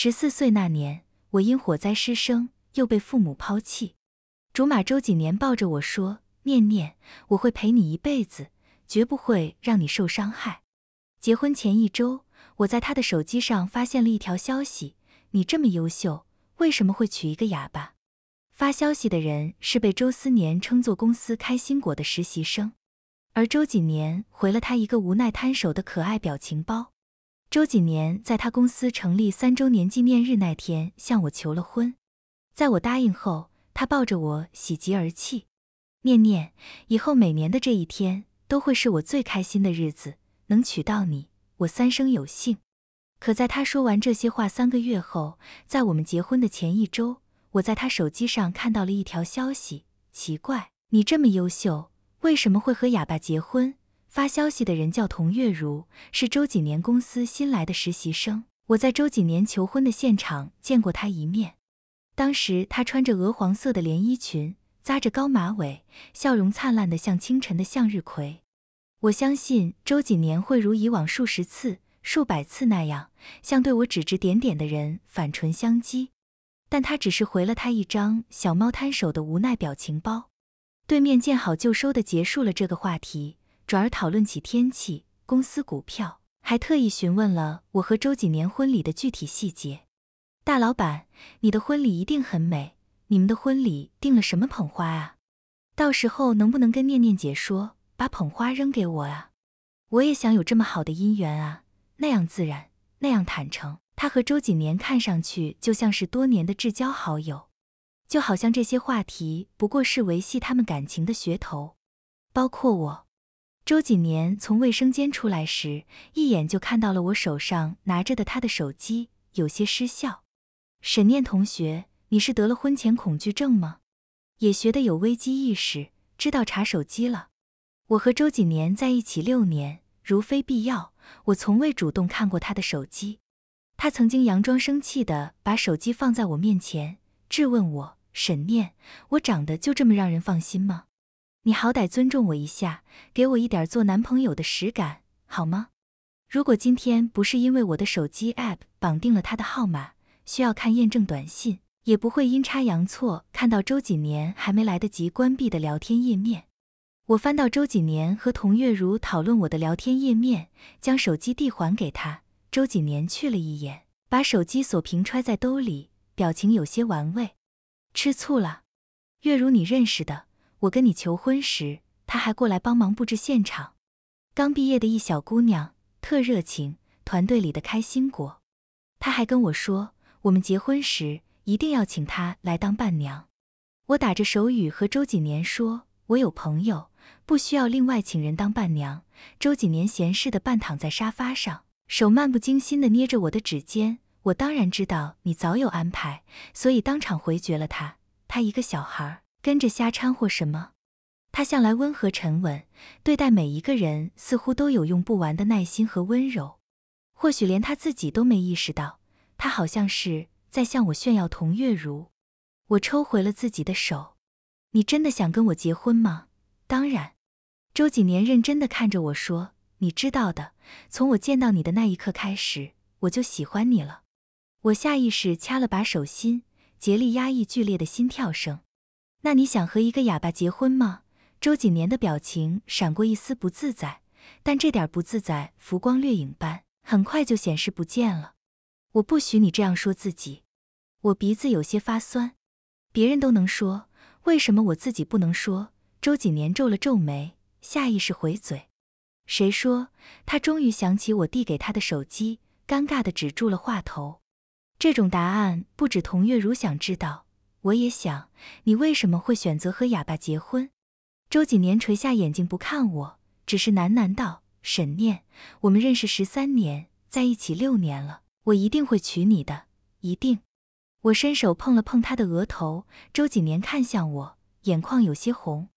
十四岁那年，我因火灾失声，又被父母抛弃。竹马周几年抱着我说：“念念，我会陪你一辈子，绝不会让你受伤害。”结婚前一周，我在他的手机上发现了一条消息：“你这么优秀，为什么会娶一个哑巴？”发消息的人是被周思年称作“公司开心果”的实习生，而周几年回了他一个无奈摊手的可爱表情包。周锦年在他公司成立三周年纪念日那天向我求了婚，在我答应后，他抱着我喜极而泣，念念以后每年的这一天都会是我最开心的日子，能娶到你，我三生有幸。可在他说完这些话三个月后，在我们结婚的前一周，我在他手机上看到了一条消息，奇怪，你这么优秀，为什么会和哑巴结婚？发消息的人叫童月如，是周瑾年公司新来的实习生。我在周瑾年求婚的现场见过她一面，当时她穿着鹅黄色的连衣裙，扎着高马尾，笑容灿烂的像清晨的向日葵。我相信周瑾年会如以往数十次、数百次那样，像对我指指点点的人反唇相讥，但他只是回了他一张小猫摊手的无奈表情包，对面见好就收的结束了这个话题。转而讨论起天气、公司股票，还特意询问了我和周几年婚礼的具体细节。大老板，你的婚礼一定很美，你们的婚礼订了什么捧花啊？到时候能不能跟念念姐说，把捧花扔给我啊？我也想有这么好的姻缘啊，那样自然，那样坦诚。他和周几年看上去就像是多年的至交好友，就好像这些话题不过是维系他们感情的噱头，包括我。周锦年从卫生间出来时，一眼就看到了我手上拿着的他的手机，有些失笑。沈念同学，你是得了婚前恐惧症吗？也学得有危机意识，知道查手机了。我和周锦年在一起六年，如非必要，我从未主动看过他的手机。他曾经佯装生气地把手机放在我面前，质问我：“沈念，我长得就这么让人放心吗？”你好歹尊重我一下，给我一点做男朋友的实感，好吗？如果今天不是因为我的手机 app 绑定了他的号码，需要看验证短信，也不会阴差阳错看到周瑾年还没来得及关闭的聊天页面。我翻到周瑾年和童月如讨论我的聊天页面，将手机递还给他。周瑾年去了一眼，把手机锁屏揣在兜里，表情有些玩味。吃醋了，月如你认识的。我跟你求婚时，他还过来帮忙布置现场。刚毕业的一小姑娘，特热情，团队里的开心果。他还跟我说，我们结婚时一定要请她来当伴娘。我打着手语和周锦年说：“我有朋友，不需要另外请人当伴娘。”周锦年闲适的半躺在沙发上，手漫不经心的捏着我的指尖。我当然知道你早有安排，所以当场回绝了他。他一个小孩儿。跟着瞎掺和什么？他向来温和沉稳，对待每一个人似乎都有用不完的耐心和温柔。或许连他自己都没意识到，他好像是在向我炫耀童月如。我抽回了自己的手。你真的想跟我结婚吗？当然。周锦年认真的看着我说：“你知道的，从我见到你的那一刻开始，我就喜欢你了。”我下意识掐了把手心，竭力压抑剧烈的心跳声。那你想和一个哑巴结婚吗？周瑾年的表情闪过一丝不自在，但这点不自在浮光掠影般，很快就显示不见了。我不许你这样说自己，我鼻子有些发酸。别人都能说，为什么我自己不能说？周瑾年皱了皱眉，下意识回嘴。谁说？他终于想起我递给他的手机，尴尬的止住了话头。这种答案不止童月如想知道。我也想，你为什么会选择和哑巴结婚？周瑾年垂下眼睛不看我，只是喃喃道：“沈念，我们认识十三年，在一起六年了，我一定会娶你的，一定。”我伸手碰了碰他的额头。周瑾年看向我，眼眶有些红。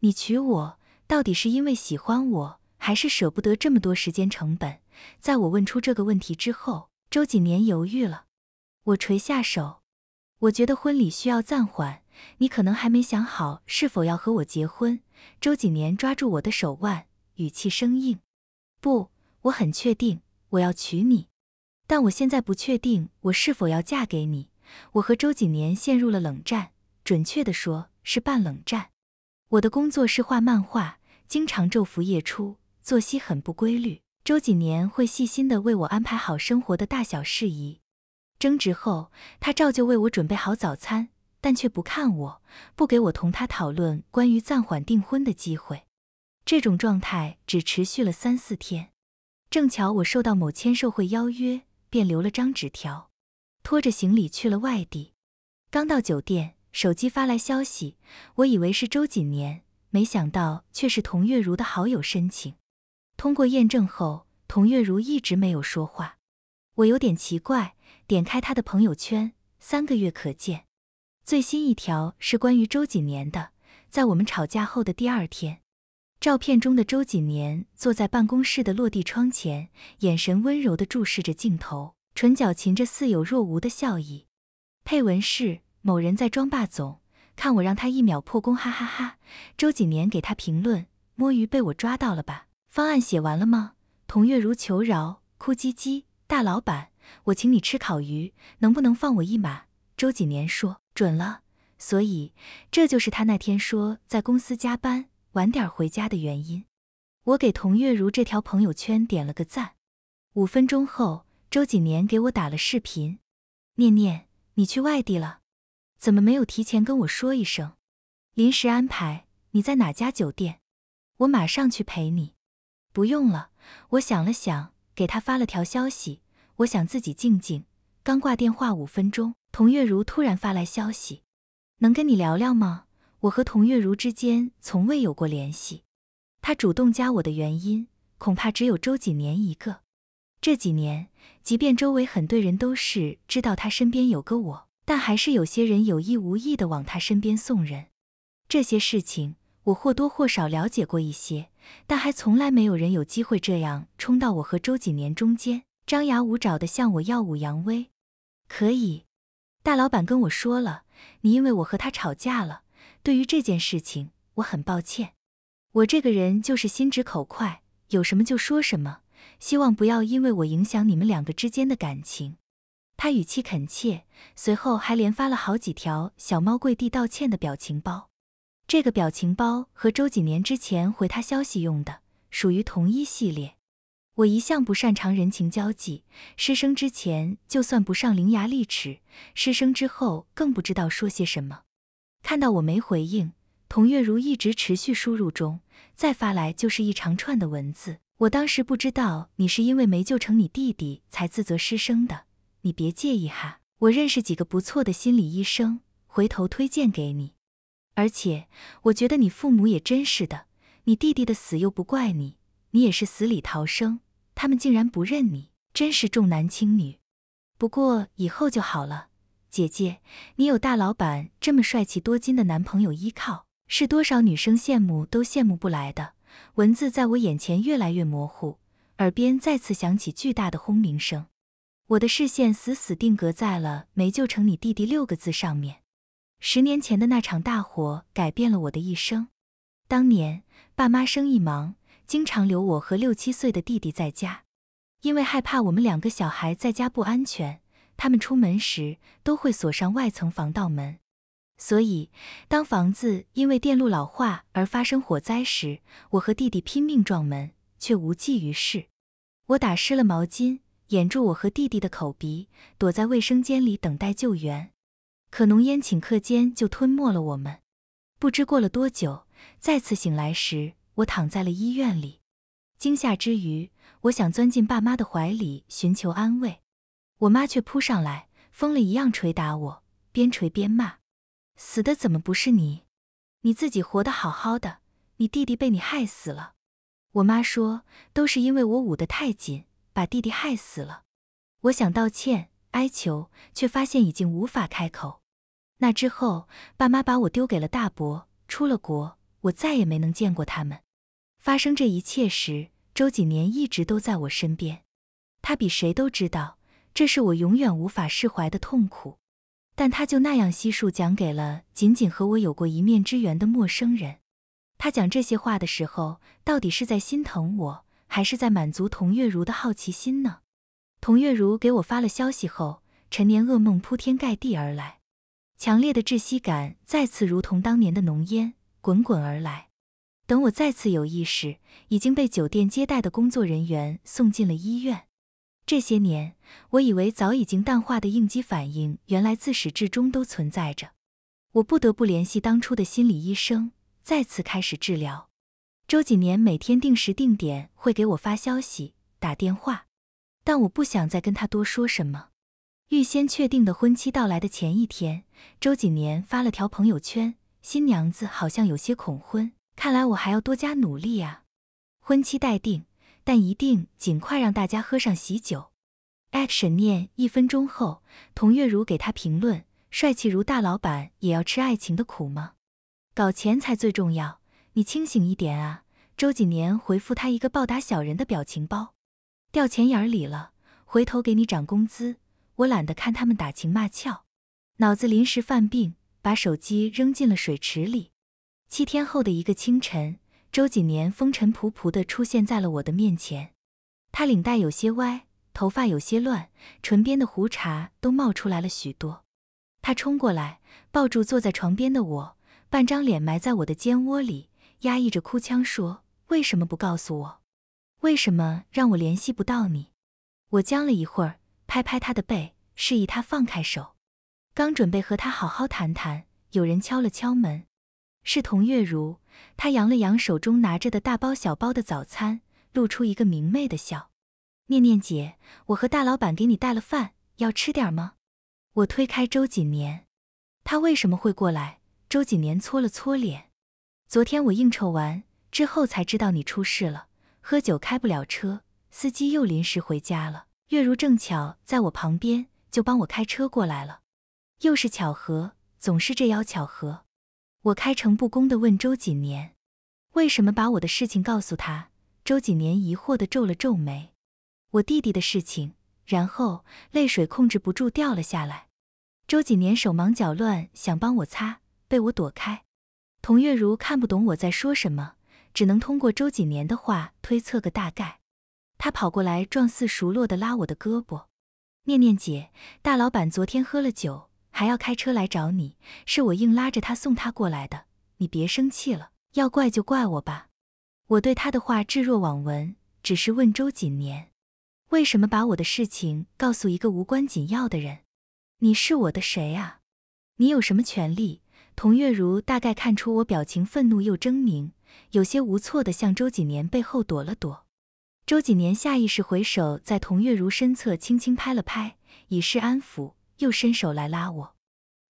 你娶我，到底是因为喜欢我，还是舍不得这么多时间成本？在我问出这个问题之后，周瑾年犹豫了。我垂下手。我觉得婚礼需要暂缓，你可能还没想好是否要和我结婚。周景年抓住我的手腕，语气生硬。不，我很确定我要娶你，但我现在不确定我是否要嫁给你。我和周景年陷入了冷战，准确的说是半冷战。我的工作是画漫画，经常昼伏夜出，作息很不规律。周景年会细心的为我安排好生活的大小事宜。争执后，他照旧为我准备好早餐，但却不看我，不给我同他讨论关于暂缓订婚的机会。这种状态只持续了三四天。正巧我受到某签售会邀约，便留了张纸条，拖着行李去了外地。刚到酒店，手机发来消息，我以为是周锦年，没想到却是童月如的好友申请。通过验证后，童月如一直没有说话，我有点奇怪。点开他的朋友圈，三个月可见，最新一条是关于周锦年的。在我们吵架后的第二天，照片中的周锦年坐在办公室的落地窗前，眼神温柔地注视着镜头，唇角噙着似有若无的笑意。配文是：“某人在装霸总，看我让他一秒破功，哈哈哈。”周锦年给他评论：“摸鱼被我抓到了吧？方案写完了吗？”童月如求饶，哭唧唧，大老板。我请你吃烤鱼，能不能放我一马？周几年说准了，所以这就是他那天说在公司加班，晚点回家的原因。我给童月如这条朋友圈点了个赞。五分钟后，周几年给我打了视频。念念，你去外地了，怎么没有提前跟我说一声？临时安排，你在哪家酒店？我马上去陪你。不用了，我想了想，给他发了条消息。我想自己静静。刚挂电话五分钟，童月如突然发来消息：“能跟你聊聊吗？”我和童月如之间从未有过联系，她主动加我的原因，恐怕只有周几年一个。这几年，即便周围很多人都是知道他身边有个我，但还是有些人有意无意的往他身边送人。这些事情，我或多或少了解过一些，但还从来没有人有机会这样冲到我和周几年中间。张牙舞爪的向我耀武扬威，可以，大老板跟我说了，你因为我和他吵架了，对于这件事情我很抱歉，我这个人就是心直口快，有什么就说什么，希望不要因为我影响你们两个之间的感情。他语气恳切，随后还连发了好几条小猫跪地道歉的表情包，这个表情包和周几年之前回他消息用的属于同一系列。我一向不擅长人情交际，失声之前就算不上伶牙俐齿，失声之后更不知道说些什么。看到我没回应，童月如一直持续输入中，再发来就是一长串的文字。我当时不知道你是因为没救成你弟弟才自责失声的，你别介意哈。我认识几个不错的心理医生，回头推荐给你。而且我觉得你父母也真是的，你弟弟的死又不怪你。你也是死里逃生，他们竟然不认你，真是重男轻女。不过以后就好了，姐姐，你有大老板这么帅气多金的男朋友依靠，是多少女生羡慕都羡慕不来的。文字在我眼前越来越模糊，耳边再次响起巨大的轰鸣声，我的视线死死定格在了“没救成你弟弟”六个字上面。十年前的那场大火改变了我的一生，当年爸妈生意忙。经常留我和六七岁的弟弟在家，因为害怕我们两个小孩在家不安全，他们出门时都会锁上外层防盗门。所以，当房子因为电路老化而发生火灾时，我和弟弟拼命撞门，却无济于事。我打湿了毛巾，掩住我和弟弟的口鼻，躲在卫生间里等待救援。可浓烟顷刻间就吞没了我们。不知过了多久，再次醒来时。我躺在了医院里，惊吓之余，我想钻进爸妈的怀里寻求安慰，我妈却扑上来，疯了一样捶打我，边捶边骂：“死的怎么不是你？你自己活得好好的，你弟弟被你害死了。”我妈说：“都是因为我捂得太紧，把弟弟害死了。”我想道歉哀求，却发现已经无法开口。那之后，爸妈把我丢给了大伯，出了国。我再也没能见过他们。发生这一切时，周瑾年一直都在我身边。他比谁都知道，这是我永远无法释怀的痛苦。但他就那样悉数讲给了仅仅和我有过一面之缘的陌生人。他讲这些话的时候，到底是在心疼我，还是在满足童月如的好奇心呢？童月如给我发了消息后，陈年噩梦铺天盖地而来，强烈的窒息感再次如同当年的浓烟。滚滚而来。等我再次有意识，已经被酒店接待的工作人员送进了医院。这些年，我以为早已经淡化的应激反应，原来自始至终都存在着。我不得不联系当初的心理医生，再次开始治疗。周锦年每天定时定点会给我发消息、打电话，但我不想再跟他多说什么。预先确定的婚期到来的前一天，周锦年发了条朋友圈。新娘子好像有些恐婚，看来我还要多加努力啊。婚期待定，但一定尽快让大家喝上喜酒。a c t 念一分钟后，童月如给他评论：“帅气如大老板，也要吃爱情的苦吗？搞钱才最重要，你清醒一点啊。”周锦年回复他一个暴打小人的表情包：“掉钱眼里了，回头给你涨工资。我懒得看他们打情骂俏，脑子临时犯病。”把手机扔进了水池里。七天后的一个清晨，周瑾年风尘仆仆地出现在了我的面前。他领带有些歪，头发有些乱，唇边的胡茬都冒出来了许多。他冲过来，抱住坐在床边的我，半张脸埋在我的肩窝里，压抑着哭腔说：“为什么不告诉我？为什么让我联系不到你？”我僵了一会儿，拍拍他的背，示意他放开手。刚准备和他好好谈谈，有人敲了敲门，是童月如。她扬了扬手中拿着的大包小包的早餐，露出一个明媚的笑：“念念姐，我和大老板给你带了饭，要吃点吗？”我推开周锦年，他为什么会过来？周锦年搓了搓脸：“昨天我应酬完之后才知道你出事了，喝酒开不了车，司机又临时回家了。月如正巧在我旁边，就帮我开车过来了。”又是巧合，总是这妖巧合。我开诚布公的问周锦年，为什么把我的事情告诉他？周锦年疑惑的皱了皱眉，我弟弟的事情，然后泪水控制不住掉了下来。周锦年手忙脚乱想帮我擦，被我躲开。童月如看不懂我在说什么，只能通过周锦年的话推测个大概。他跑过来，状似熟络的拉我的胳膊，念念姐，大老板昨天喝了酒。还要开车来找你，是我硬拉着他送他过来的。你别生气了，要怪就怪我吧。我对他的话置若罔闻，只是问周瑾年，为什么把我的事情告诉一个无关紧要的人？你是我的谁啊？你有什么权利？童月如大概看出我表情愤怒又狰狞，有些无措地向周瑾年背后躲了躲。周瑾年下意识回首，在童月如身侧轻轻拍了拍，以示安抚。又伸手来拉我，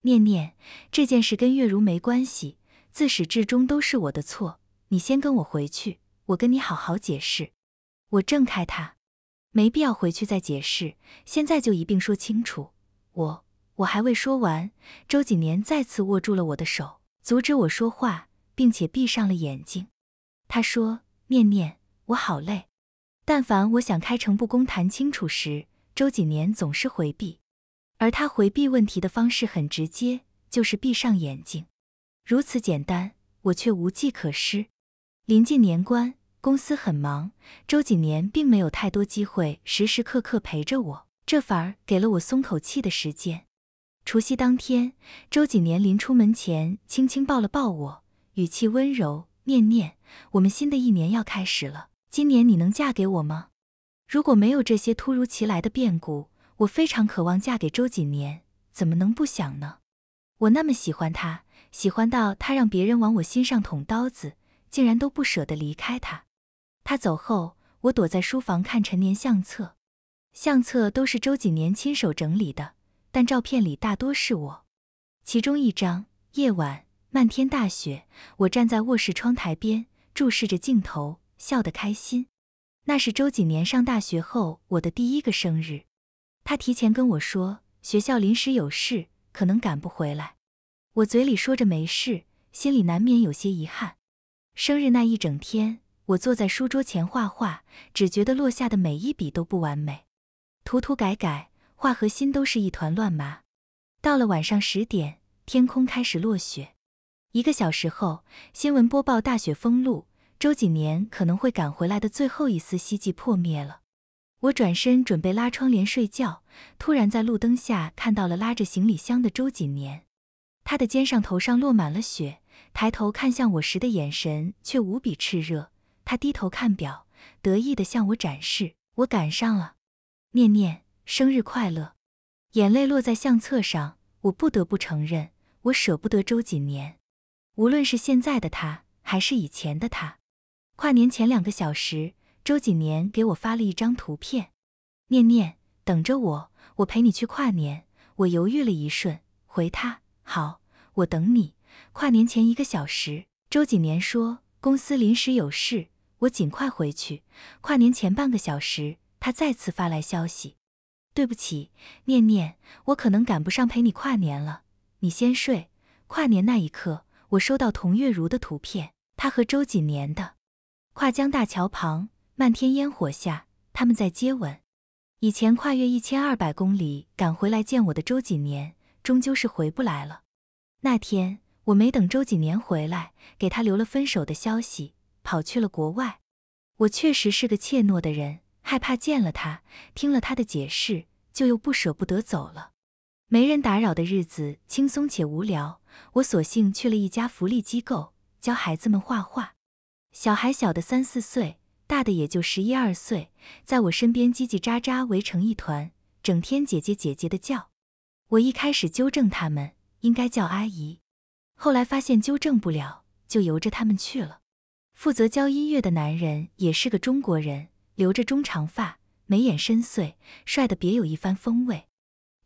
念念，这件事跟月如没关系，自始至终都是我的错。你先跟我回去，我跟你好好解释。我挣开他，没必要回去再解释，现在就一并说清楚。我我还未说完，周瑾年再次握住了我的手，阻止我说话，并且闭上了眼睛。他说：“念念，我好累。但凡我想开诚布公谈清楚时，周瑾年总是回避。”而他回避问题的方式很直接，就是闭上眼睛。如此简单，我却无计可施。临近年关，公司很忙，周锦年并没有太多机会时时刻刻陪着我，这反而给了我松口气的时间。除夕当天，周锦年临出门前，轻轻抱了抱我，语气温柔，念念：“我们新的一年要开始了，今年你能嫁给我吗？”如果没有这些突如其来的变故，我非常渴望嫁给周锦年，怎么能不想呢？我那么喜欢他，喜欢到他让别人往我心上捅刀子，竟然都不舍得离开他。他走后，我躲在书房看陈年相册，相册都是周锦年亲手整理的，但照片里大多是我。其中一张，夜晚，漫天大雪，我站在卧室窗台边，注视着镜头，笑得开心。那是周锦年上大学后我的第一个生日。他提前跟我说学校临时有事，可能赶不回来。我嘴里说着没事，心里难免有些遗憾。生日那一整天，我坐在书桌前画画，只觉得落下的每一笔都不完美，涂涂改改，画和心都是一团乱麻。到了晚上十点，天空开始落雪。一个小时后，新闻播报大雪封路，周景年可能会赶回来的最后一丝希冀破灭了。我转身准备拉窗帘睡觉，突然在路灯下看到了拉着行李箱的周锦年，他的肩上、头上落满了雪，抬头看向我时的眼神却无比炽热。他低头看表，得意地向我展示：“我赶上了，念念，生日快乐！”眼泪落在相册上，我不得不承认，我舍不得周锦年，无论是现在的他，还是以前的他。跨年前两个小时。周瑾年给我发了一张图片，念念，等着我，我陪你去跨年。我犹豫了一瞬，回他：好，我等你。跨年前一个小时，周瑾年说公司临时有事，我尽快回去。跨年前半个小时，他再次发来消息：对不起，念念，我可能赶不上陪你跨年了，你先睡。跨年那一刻，我收到童月如的图片，她和周瑾年的，跨江大桥旁。漫天烟火下，他们在接吻。以前跨越一千二百公里赶回来见我的周瑾年，终究是回不来了。那天我没等周瑾年回来，给他留了分手的消息，跑去了国外。我确实是个怯懦的人，害怕见了他，听了他的解释，就又不舍不得走了。没人打扰的日子轻松且无聊，我索性去了一家福利机构教孩子们画画，小孩小的三四岁。大的也就十一二岁，在我身边叽叽喳喳围成一团，整天“姐姐姐姐”的叫。我一开始纠正他们应该叫阿姨，后来发现纠正不了，就由着他们去了。负责教音乐的男人也是个中国人，留着中长发，眉眼深邃，帅得别有一番风味。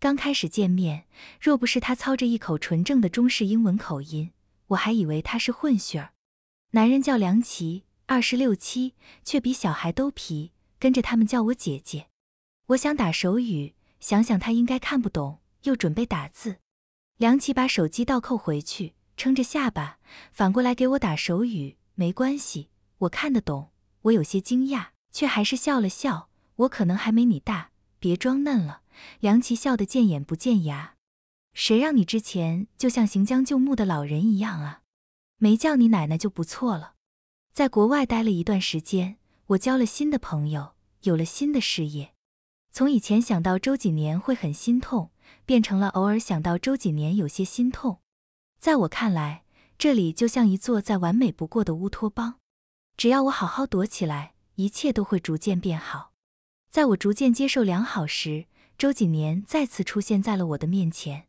刚开始见面，若不是他操着一口纯正的中式英文口音，我还以为他是混血儿。男人叫梁琪。二十六七，却比小孩都皮，跟着他们叫我姐姐。我想打手语，想想他应该看不懂，又准备打字。梁琪把手机倒扣回去，撑着下巴，反过来给我打手语。没关系，我看得懂。我有些惊讶，却还是笑了笑。我可能还没你大，别装嫩了。梁琪笑得见眼不见牙，谁让你之前就像行将就木的老人一样啊？没叫你奶奶就不错了。在国外待了一段时间，我交了新的朋友，有了新的事业。从以前想到周瑾年会很心痛，变成了偶尔想到周瑾年有些心痛。在我看来，这里就像一座再完美不过的乌托邦，只要我好好躲起来，一切都会逐渐变好。在我逐渐接受良好时，周瑾年再次出现在了我的面前，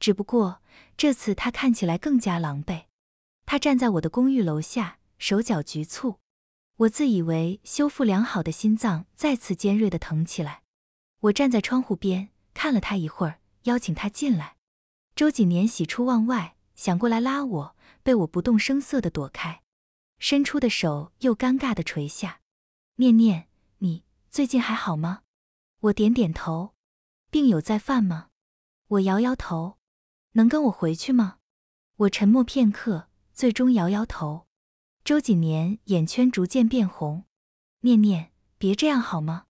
只不过这次他看起来更加狼狈。他站在我的公寓楼下。手脚局促，我自以为修复良好的心脏再次尖锐的疼起来。我站在窗户边看了他一会儿，邀请他进来。周瑾年喜出望外，想过来拉我，被我不动声色的躲开，伸出的手又尴尬的垂下。念念，你最近还好吗？我点点头。病有再犯吗？我摇摇头。能跟我回去吗？我沉默片刻，最终摇摇头。周锦年眼圈逐渐变红，念念，别这样好吗？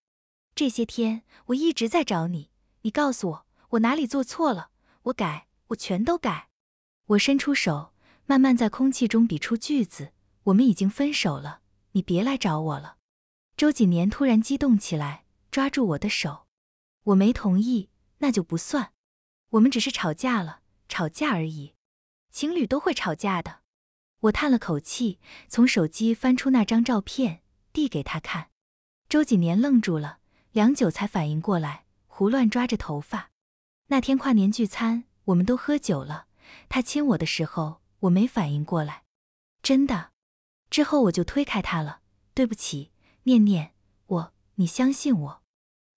这些天我一直在找你，你告诉我我哪里做错了，我改，我全都改。我伸出手，慢慢在空气中比出句子：我们已经分手了，你别来找我了。周锦年突然激动起来，抓住我的手。我没同意，那就不算。我们只是吵架了，吵架而已。情侣都会吵架的。我叹了口气，从手机翻出那张照片，递给他看。周瑾年愣住了，良久才反应过来，胡乱抓着头发。那天跨年聚餐，我们都喝酒了。他亲我的时候，我没反应过来，真的。之后我就推开他了，对不起，念念，我，你相信我。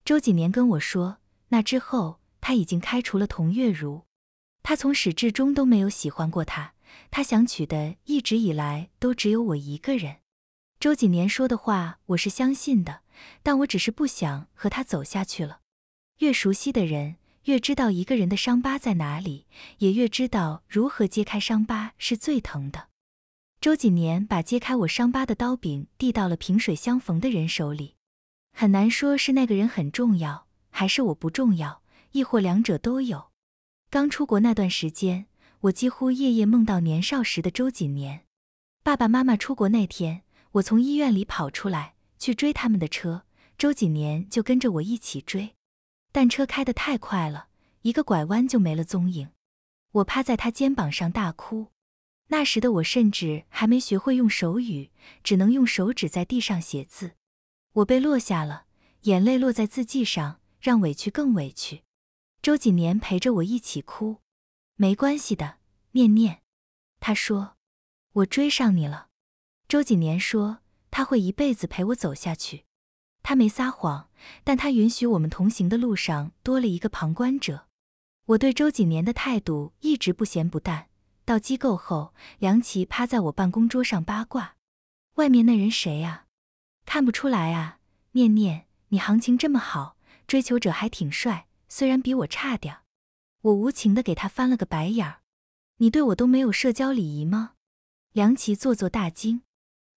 周瑾年跟我说，那之后他已经开除了童月如，他从始至终都没有喜欢过她。他想娶的，一直以来都只有我一个人。周锦年说的话，我是相信的，但我只是不想和他走下去了。越熟悉的人，越知道一个人的伤疤在哪里，也越知道如何揭开伤疤是最疼的。周锦年把揭开我伤疤的刀柄递到了萍水相逢的人手里，很难说是那个人很重要，还是我不重要，亦或两者都有。刚出国那段时间。我几乎夜夜梦到年少时的周锦年。爸爸妈妈出国那天，我从医院里跑出来去追他们的车，周锦年就跟着我一起追。但车开得太快了，一个拐弯就没了踪影。我趴在他肩膀上大哭。那时的我甚至还没学会用手语，只能用手指在地上写字。我被落下了，眼泪落在字迹上，让委屈更委屈。周锦年陪着我一起哭。没关系的，念念，他说：“我追上你了。”周瑾年说：“他会一辈子陪我走下去。”他没撒谎，但他允许我们同行的路上多了一个旁观者。我对周瑾年的态度一直不咸不淡。到机构后，梁琪趴在我办公桌上八卦：“外面那人谁啊？看不出来啊。”念念，你行情这么好，追求者还挺帅，虽然比我差点。我无情的给他翻了个白眼儿，你对我都没有社交礼仪吗？梁琪做作大惊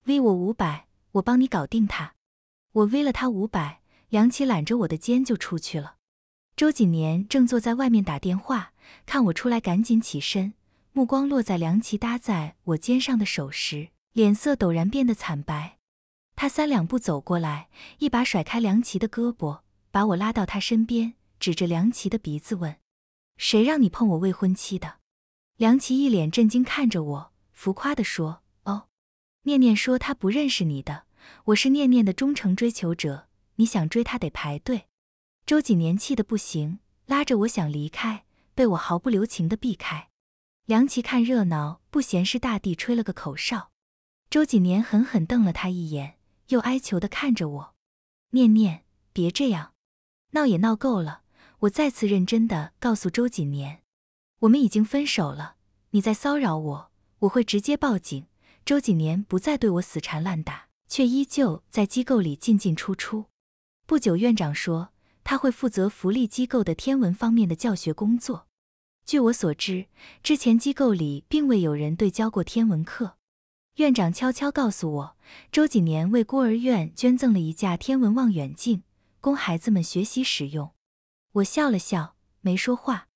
，v 我五百，我帮你搞定他。我 v 了他五百，梁琪揽着我的肩就出去了。周瑾年正坐在外面打电话，看我出来，赶紧起身，目光落在梁琪搭在我肩上的手时，脸色陡然变得惨白。他三两步走过来，一把甩开梁琪的胳膊，把我拉到他身边，指着梁琪的鼻子问。谁让你碰我未婚妻的？梁琪一脸震惊看着我，浮夸地说：“哦，念念说她不认识你的，我是念念的忠诚追求者，你想追她得排队。”周几年气得不行，拉着我想离开，被我毫不留情的避开。梁琪看热闹不嫌事大，地吹了个口哨。周几年狠狠瞪了他一眼，又哀求的看着我：“念念，别这样，闹也闹够了。”我再次认真的告诉周锦年，我们已经分手了。你在骚扰我，我会直接报警。周锦年不再对我死缠烂打，却依旧在机构里进进出出。不久，院长说他会负责福利机构的天文方面的教学工作。据我所知，之前机构里并未有人对教过天文课。院长悄悄告诉我，周锦年为孤儿院捐赠了一架天文望远镜，供孩子们学习使用。我笑了笑，没说话，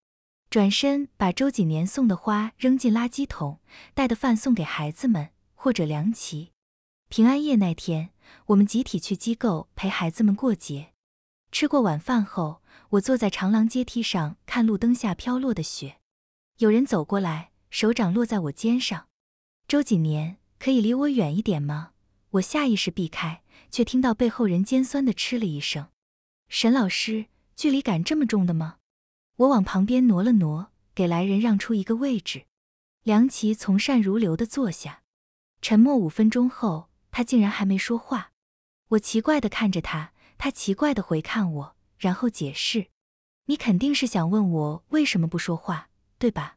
转身把周锦年送的花扔进垃圾桶，带的饭送给孩子们或者梁琪。平安夜那天，我们集体去机构陪孩子们过节。吃过晚饭后，我坐在长廊阶梯上看路灯下飘落的雪。有人走过来，手掌落在我肩上。周锦年，可以离我远一点吗？我下意识避开，却听到背后人尖酸的嗤了一声：“沈老师。”距离感这么重的吗？我往旁边挪了挪，给来人让出一个位置。梁琪从善如流的坐下，沉默五分钟后，他竟然还没说话。我奇怪的看着他，他奇怪的回看我，然后解释：“你肯定是想问我为什么不说话，对吧？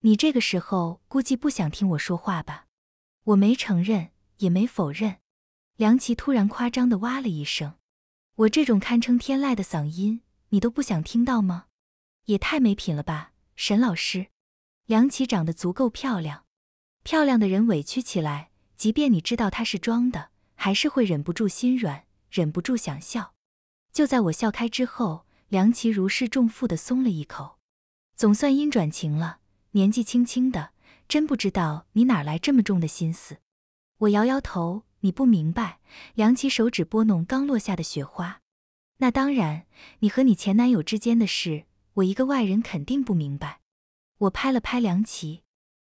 你这个时候估计不想听我说话吧？”我没承认，也没否认。梁琪突然夸张的哇了一声，我这种堪称天籁的嗓音。你都不想听到吗？也太没品了吧，沈老师！梁琪长得足够漂亮，漂亮的人委屈起来，即便你知道她是装的，还是会忍不住心软，忍不住想笑。就在我笑开之后，梁琪如释重负的松了一口，总算阴转晴了。年纪轻轻的，真不知道你哪来这么重的心思。我摇摇头，你不明白。梁琪手指拨弄刚落下的雪花。那当然，你和你前男友之间的事，我一个外人肯定不明白。我拍了拍梁琪，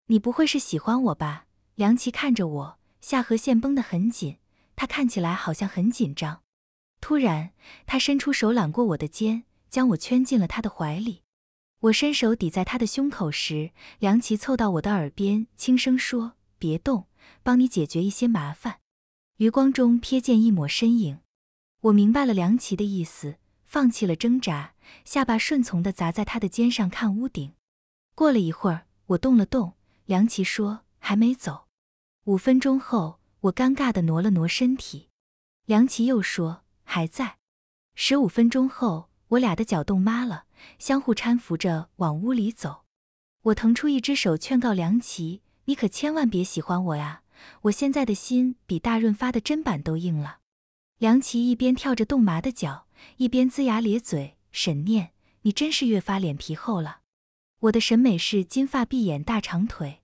你不会是喜欢我吧？梁琪看着我，下颌线绷得很紧，他看起来好像很紧张。突然，他伸出手揽过我的肩，将我圈进了他的怀里。我伸手抵在他的胸口时，梁琪凑到我的耳边轻声说：“别动，帮你解决一些麻烦。”余光中瞥见一抹身影。我明白了梁琪的意思，放弃了挣扎，下巴顺从地砸在他的肩上，看屋顶。过了一会儿，我动了动，梁琪说还没走。五分钟后，我尴尬地挪了挪身体，梁琪又说还在。十五分钟后，我俩的脚冻麻了，相互搀扶着往屋里走。我腾出一只手劝告梁琪：“你可千万别喜欢我呀！我现在的心比大润发的砧板都硬了。”梁琪一边跳着冻麻的脚，一边龇牙咧嘴：“沈念，你真是越发脸皮厚了。我的审美是金发碧眼大长腿。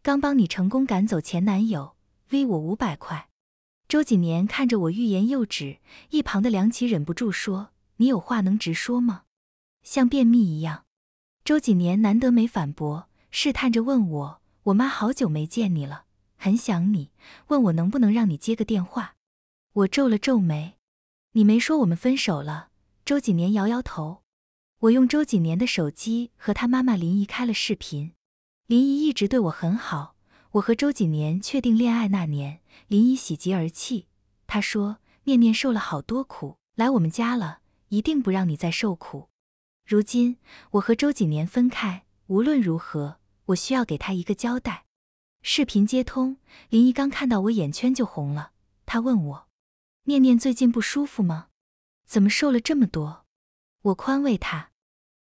刚帮你成功赶走前男友，V 我五百块。”周瑾年看着我欲言又止，一旁的梁琪忍不住说：“你有话能直说吗？像便秘一样。”周瑾年难得没反驳，试探着问我：“我妈好久没见你了，很想你，问我能不能让你接个电话？”我皱了皱眉，你没说我们分手了。周瑾年摇摇头，我用周瑾年的手机和他妈妈林姨开了视频。林姨一直对我很好，我和周瑾年确定恋爱那年，林姨喜极而泣，她说念念受了好多苦，来我们家了一定不让你再受苦。如今我和周瑾年分开，无论如何，我需要给他一个交代。视频接通，林姨刚看到我眼圈就红了，她问我。念念最近不舒服吗？怎么瘦了这么多？我宽慰她。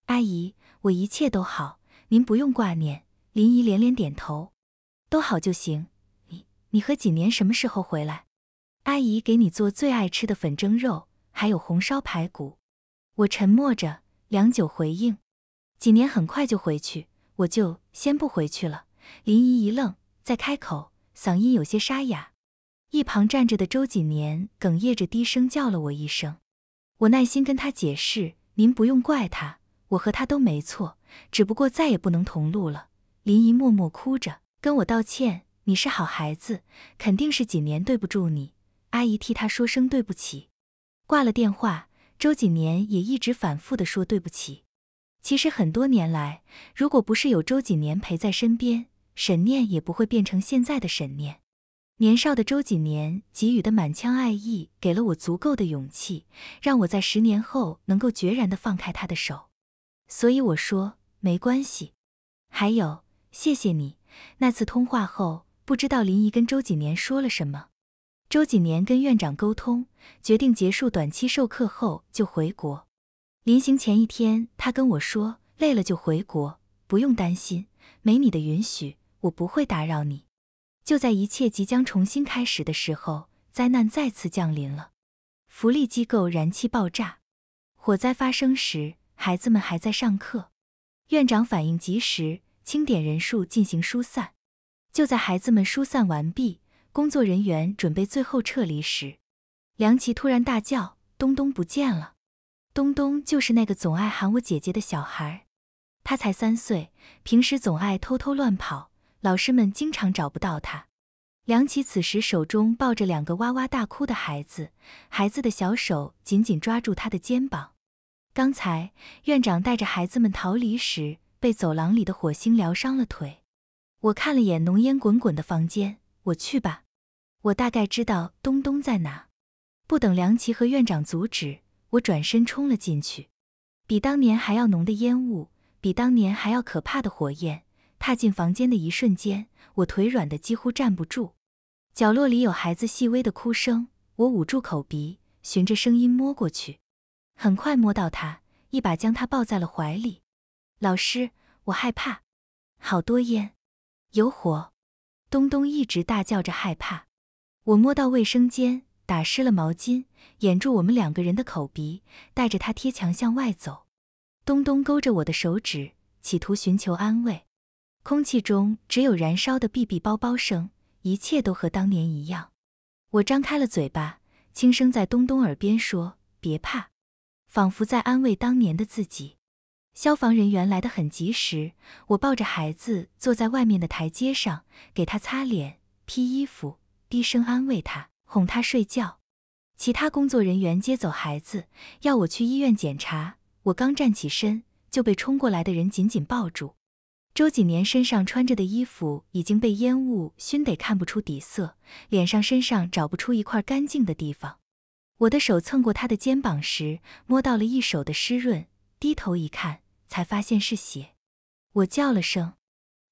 阿姨，我一切都好，您不用挂念。林姨连连点头，都好就行。你你和锦年什么时候回来？阿姨给你做最爱吃的粉蒸肉，还有红烧排骨。我沉默着，良久回应。锦年很快就回去，我就先不回去了。林姨一愣，再开口，嗓音有些沙哑。一旁站着的周锦年哽咽着低声叫了我一声，我耐心跟他解释：“您不用怪他，我和他都没错，只不过再也不能同路了。”林姨默默哭着跟我道歉：“你是好孩子，肯定是锦年对不住你，阿姨替他说声对不起。”挂了电话，周锦年也一直反复地说对不起。其实很多年来，如果不是有周锦年陪在身边，沈念也不会变成现在的沈念。年少的周锦年给予的满腔爱意，给了我足够的勇气，让我在十年后能够决然地放开他的手。所以我说没关系。还有，谢谢你那次通话后，不知道林姨跟周锦年说了什么。周锦年跟院长沟通，决定结束短期授课后就回国。临行前一天，他跟我说：“累了就回国，不用担心，没你的允许，我不会打扰你。”就在一切即将重新开始的时候，灾难再次降临了。福利机构燃气爆炸，火灾发生时，孩子们还在上课。院长反应及时，清点人数，进行疏散。就在孩子们疏散完毕，工作人员准备最后撤离时，梁琪突然大叫：“东东不见了！”东东就是那个总爱喊我姐姐的小孩，他才三岁，平时总爱偷偷乱跑。老师们经常找不到他。梁奇此时手中抱着两个哇哇大哭的孩子，孩子的小手紧紧抓住他的肩膀。刚才院长带着孩子们逃离时，被走廊里的火星燎伤了腿。我看了眼浓烟滚滚的房间，我去吧。我大概知道东东在哪。不等梁奇和院长阻止，我转身冲了进去。比当年还要浓的烟雾，比当年还要可怕的火焰。踏进房间的一瞬间，我腿软的几乎站不住。角落里有孩子细微的哭声，我捂住口鼻，循着声音摸过去，很快摸到他，一把将他抱在了怀里。老师，我害怕，好多烟，有火。东东一直大叫着害怕。我摸到卫生间，打湿了毛巾，掩住我们两个人的口鼻，带着他贴墙向外走。东东勾着我的手指，企图寻求安慰。空气中只有燃烧的哔哔包包声，一切都和当年一样。我张开了嘴巴，轻声在东东耳边说：“别怕。”仿佛在安慰当年的自己。消防人员来的很及时，我抱着孩子坐在外面的台阶上，给他擦脸、披衣服，低声安慰他，哄他睡觉。其他工作人员接走孩子，要我去医院检查。我刚站起身，就被冲过来的人紧紧抱住。周瑾年身上穿着的衣服已经被烟雾熏得看不出底色，脸上、身上找不出一块干净的地方。我的手蹭过他的肩膀时，摸到了一手的湿润，低头一看，才发现是血。我叫了声：“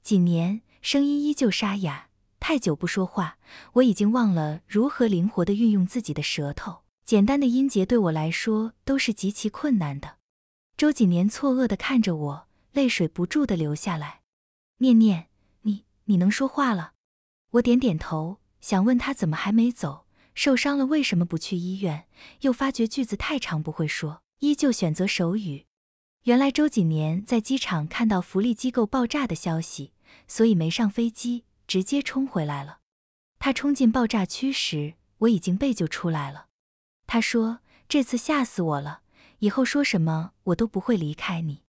瑾年。”声音依旧沙哑。太久不说话，我已经忘了如何灵活的运用自己的舌头，简单的音节对我来说都是极其困难的。周瑾年错愕的看着我。泪水不住的流下来，念念，你你能说话了？我点点头，想问他怎么还没走，受伤了为什么不去医院？又发觉句子太长不会说，依旧选择手语。原来周瑾年在机场看到福利机构爆炸的消息，所以没上飞机，直接冲回来了。他冲进爆炸区时，我已经被救出来了。他说：“这次吓死我了，以后说什么我都不会离开你。”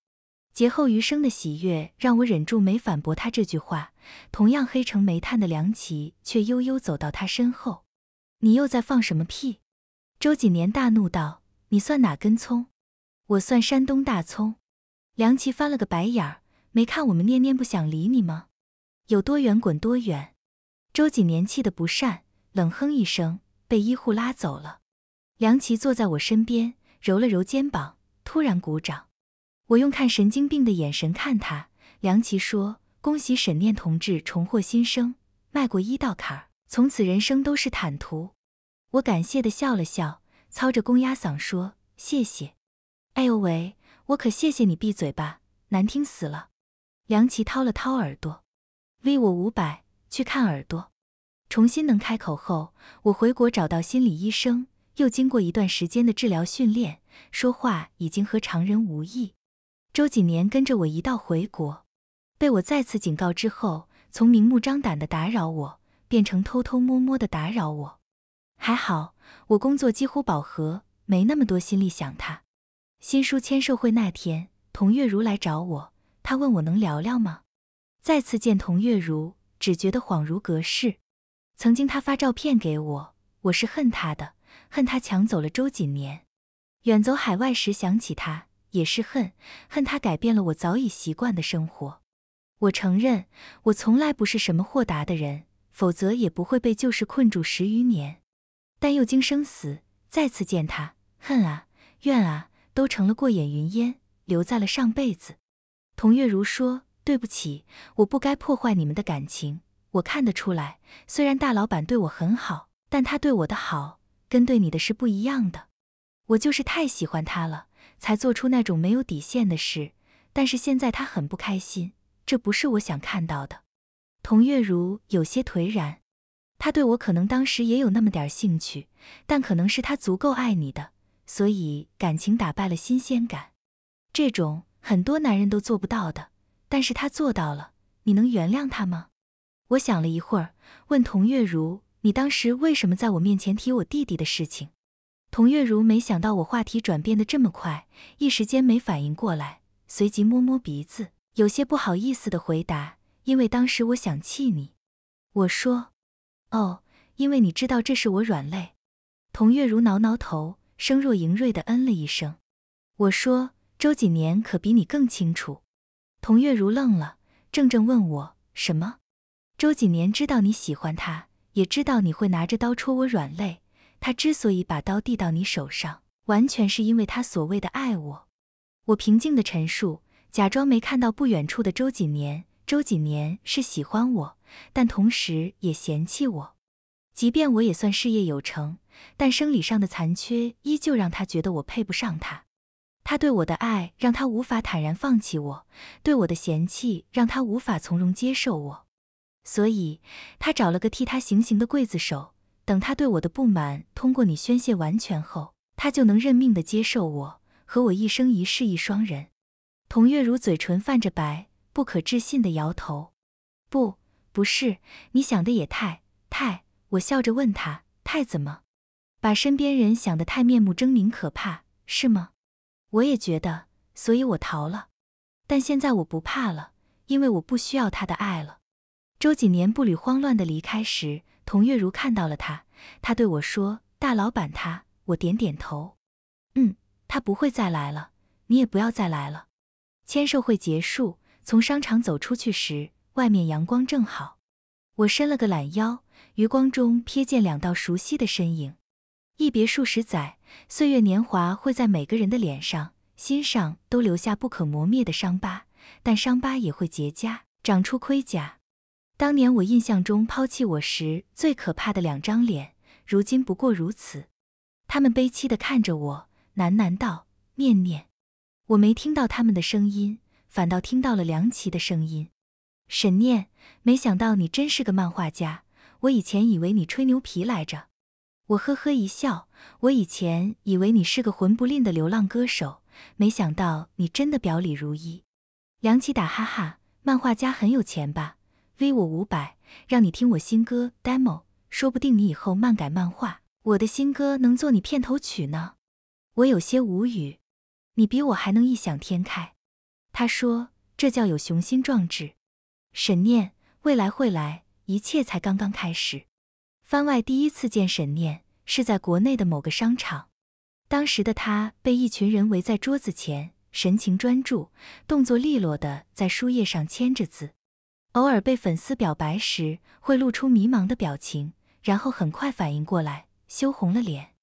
劫后余生的喜悦让我忍住没反驳他这句话。同样黑成煤炭的梁琪却悠悠走到他身后：“你又在放什么屁？”周锦年大怒道：“你算哪根葱？我算山东大葱！”梁琪翻了个白眼儿，没看我们念念不想理你吗？有多远滚多远！周锦年气得不善，冷哼一声，被医护拉走了。梁琪坐在我身边，揉了揉肩膀，突然鼓掌。我用看神经病的眼神看他，梁琪说：“恭喜沈念同志重获新生，迈过一道坎儿，从此人生都是坦途。”我感谢地笑了笑，操着公鸭嗓说：“谢谢。”哎呦喂，我可谢谢你闭嘴吧，难听死了。梁琪掏了掏耳朵，v 我五百去看耳朵。重新能开口后，我回国找到心理医生，又经过一段时间的治疗训练，说话已经和常人无异。周瑾年跟着我一道回国，被我再次警告之后，从明目张胆的打扰我，变成偷偷摸摸的打扰我。还好我工作几乎饱和，没那么多心力想他。新书签售会那天，童月如来找我，他问我能聊聊吗？再次见童月如，只觉得恍如隔世。曾经他发照片给我，我是恨他的，恨他抢走了周瑾年。远走海外时想起他。也是恨，恨他改变了我早已习惯的生活。我承认，我从来不是什么豁达的人，否则也不会被旧事困住十余年。但又经生死，再次见他，恨啊，怨啊，都成了过眼云烟，留在了上辈子。童月如说：“对不起，我不该破坏你们的感情。我看得出来，虽然大老板对我很好，但他对我的好跟对你的是不一样的。我就是太喜欢他了。”才做出那种没有底线的事，但是现在他很不开心，这不是我想看到的。童月如有些颓然，他对我可能当时也有那么点兴趣，但可能是他足够爱你的，所以感情打败了新鲜感，这种很多男人都做不到的，但是他做到了，你能原谅他吗？我想了一会儿，问童月如：“你当时为什么在我面前提我弟弟的事情？”童月如没想到我话题转变的这么快，一时间没反应过来，随即摸摸鼻子，有些不好意思的回答：“因为当时我想气你。”我说：“哦，因为你知道这是我软肋。”童月如挠挠头，声若盈瑞的嗯了一声。我说：“周瑾年可比你更清楚。”童月如愣了，怔怔问我：“什么？周瑾年知道你喜欢他，也知道你会拿着刀戳我软肋？”他之所以把刀递到你手上，完全是因为他所谓的爱我。我平静的陈述，假装没看到不远处的周锦年。周锦年是喜欢我，但同时也嫌弃我。即便我也算事业有成，但生理上的残缺依旧让他觉得我配不上他。他对我的爱让他无法坦然放弃我，对我的嫌弃让他无法从容接受我。所以，他找了个替他行刑的刽子手。等他对我的不满通过你宣泄完全后，他就能认命的接受我和我一生一世一双人。童月如嘴唇泛着白，不可置信的摇头：“不，不是，你想的也太……太。”我笑着问他：“太怎么？把身边人想的太面目狰狞可怕，是吗？”我也觉得，所以我逃了。但现在我不怕了，因为我不需要他的爱了。周瑾年步履慌乱的离开时。童月如看到了他，他对我说：“大老板他。”我点点头，嗯，他不会再来了，你也不要再来了。签售会结束，从商场走出去时，外面阳光正好，我伸了个懒腰，余光中瞥见两道熟悉的身影。一别数十载，岁月年华会在每个人的脸上、心上都留下不可磨灭的伤疤，但伤疤也会结痂，长出盔甲。当年我印象中抛弃我时最可怕的两张脸，如今不过如此。他们悲戚地看着我，喃喃道：“念念。”我没听到他们的声音，反倒听到了梁琪的声音。沈念，没想到你真是个漫画家，我以前以为你吹牛皮来着。我呵呵一笑，我以前以为你是个混不吝的流浪歌手，没想到你真的表里如一。梁琪打哈哈，漫画家很有钱吧？V 我五百，让你听我新歌 demo，说不定你以后漫改漫画，我的新歌能做你片头曲呢。我有些无语，你比我还能异想天开。他说：“这叫有雄心壮志。”沈念，未来会来，一切才刚刚开始。番外第一次见沈念是在国内的某个商场，当时的他被一群人围在桌子前，神情专注，动作利落的在书页上签着字。偶尔被粉丝表白时，会露出迷茫的表情，然后很快反应过来，羞红了脸。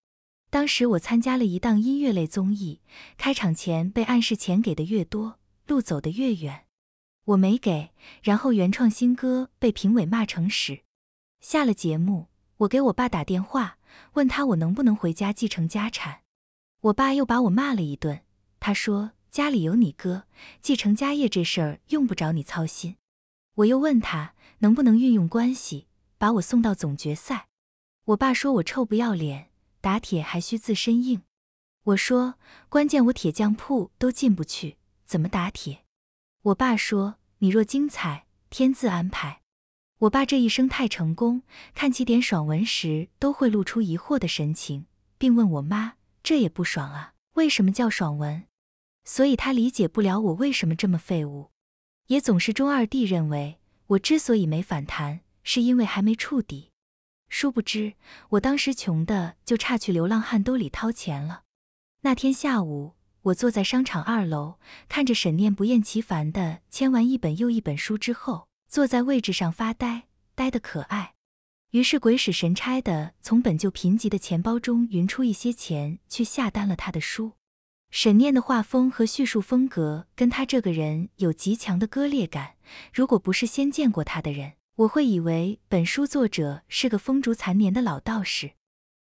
当时我参加了一档音乐类综艺，开场前被暗示钱给的越多，路走的越远。我没给，然后原创新歌被评委骂成屎。下了节目，我给我爸打电话，问他我能不能回家继承家产。我爸又把我骂了一顿，他说家里有你哥，继承家业这事儿用不着你操心。我又问他能不能运用关系把我送到总决赛？我爸说我臭不要脸，打铁还需自身硬。我说关键我铁匠铺都进不去，怎么打铁？我爸说你若精彩，天自安排。我爸这一生太成功，看起点爽文时都会露出疑惑的神情，并问我妈这也不爽啊，为什么叫爽文？所以他理解不了我为什么这么废物。也总是中二弟认为我之所以没反弹，是因为还没触底。殊不知我当时穷的就差去流浪汉兜里掏钱了。那天下午，我坐在商场二楼，看着沈念不厌其烦的签完一本又一本书之后，坐在位置上发呆，呆得可爱。于是鬼使神差的从本就贫瘠的钱包中匀出一些钱，去下单了他的书。沈念的画风和叙述风格跟他这个人有极强的割裂感，如果不是先见过他的人，我会以为本书作者是个风烛残年的老道士。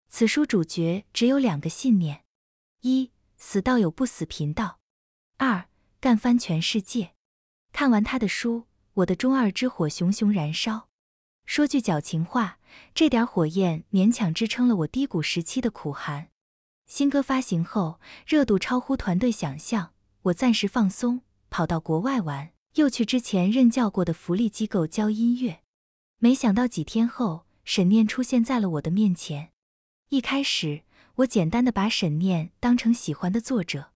此书主角只有两个信念：一死道友不死贫道；二干翻全世界。看完他的书，我的中二之火熊熊燃烧。说句矫情话，这点火焰勉强支撑了我低谷时期的苦寒。新歌发行后，热度超乎团队想象。我暂时放松，跑到国外玩，又去之前任教过的福利机构教音乐。没想到几天后，沈念出现在了我的面前。一开始，我简单的把沈念当成喜欢的作者，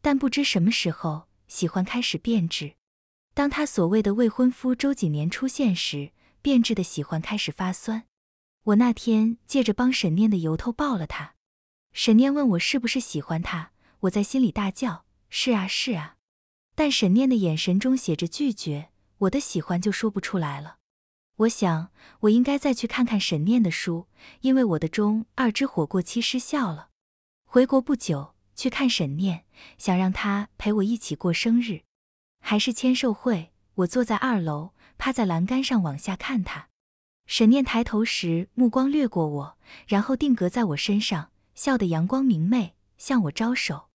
但不知什么时候，喜欢开始变质。当他所谓的未婚夫周景年出现时，变质的喜欢开始发酸。我那天借着帮沈念的由头抱了他。沈念问我是不是喜欢他，我在心里大叫：“是啊，是啊。”但沈念的眼神中写着拒绝，我的喜欢就说不出来了。我想，我应该再去看看沈念的书，因为我的中二之火过期失效了。回国不久，去看沈念，想让他陪我一起过生日，还是签售会。我坐在二楼，趴在栏杆上往下看他。沈念抬头时，目光掠过我，然后定格在我身上。笑得阳光明媚，向我招手。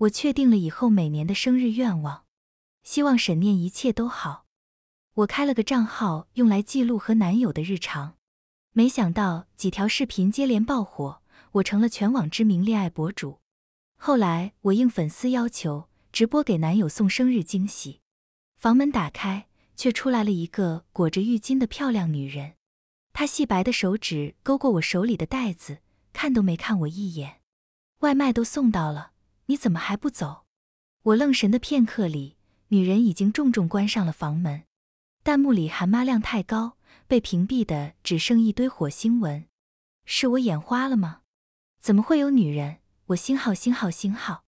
我确定了以后每年的生日愿望，希望沈念一切都好。我开了个账号，用来记录和男友的日常。没想到几条视频接连爆火，我成了全网知名恋爱博主。后来我应粉丝要求，直播给男友送生日惊喜。房门打开，却出来了一个裹着浴巾的漂亮女人。她细白的手指勾过我手里的袋子。看都没看我一眼，外卖都送到了，你怎么还不走？我愣神的片刻里，女人已经重重关上了房门。弹幕里含妈量太高，被屏蔽的只剩一堆火星文。是我眼花了吗？怎么会有女人？我星号星号星号，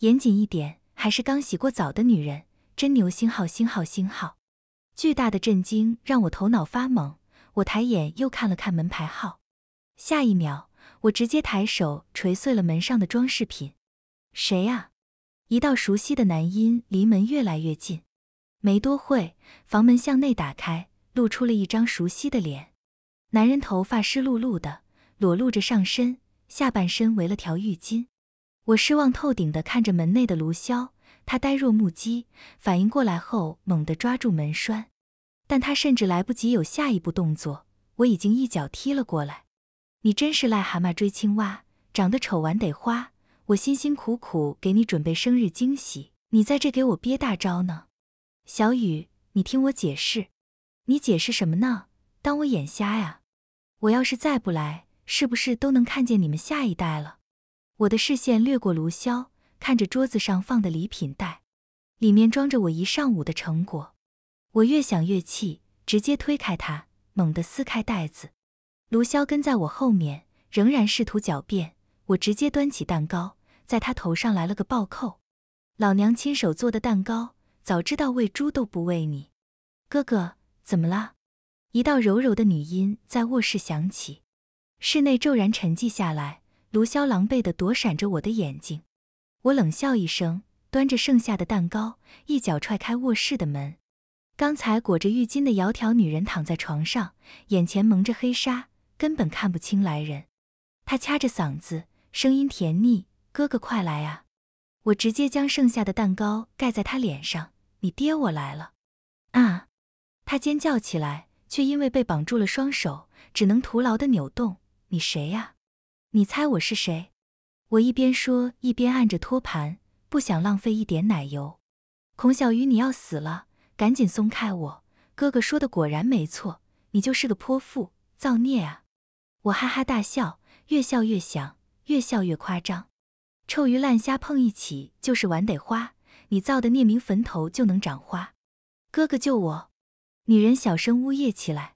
严谨一点，还是刚洗过澡的女人？真牛星号星号星号。巨大的震惊让我头脑发懵，我抬眼又看了看门牌号，下一秒。我直接抬手锤碎了门上的装饰品。谁呀？一道熟悉的男音离门越来越近。没多会，房门向内打开，露出了一张熟悉的脸。男人头发湿漉漉的，裸露着上身，下半身围了条浴巾。我失望透顶地看着门内的卢骁，他呆若木鸡，反应过来后猛地抓住门栓，但他甚至来不及有下一步动作，我已经一脚踢了过来。你真是癞蛤蟆追青蛙，长得丑完得花。我辛辛苦苦给你准备生日惊喜，你在这给我憋大招呢？小雨，你听我解释。你解释什么呢？当我眼瞎呀？我要是再不来，是不是都能看见你们下一代了？我的视线掠过卢潇，看着桌子上放的礼品袋，里面装着我一上午的成果。我越想越气，直接推开他，猛地撕开袋子。卢骁跟在我后面，仍然试图狡辩。我直接端起蛋糕，在他头上来了个暴扣。老娘亲手做的蛋糕，早知道喂猪都不喂你。哥哥，怎么了？一道柔柔的女音在卧室响起，室内骤然沉寂下来。卢骁狼狈地躲闪着我的眼睛，我冷笑一声，端着剩下的蛋糕，一脚踹开卧室的门。刚才裹着浴巾的窈窕女人躺在床上，眼前蒙着黑纱。根本看不清来人，他掐着嗓子，声音甜腻：“哥哥快来啊！”我直接将剩下的蛋糕盖在他脸上。“你爹我来了！”啊！他尖叫起来，却因为被绑住了双手，只能徒劳的扭动。“你谁呀？”“你猜我是谁？”我一边说，一边按着托盘，不想浪费一点奶油。“孔小鱼，你要死了！赶紧松开我！”哥哥说的果然没错，你就是个泼妇，造孽啊！我哈哈大笑，越笑越响，越笑越夸张。臭鱼烂虾碰一起就是碗得花，你造的匿名坟头就能长花。哥哥救我！女人小声呜咽起来。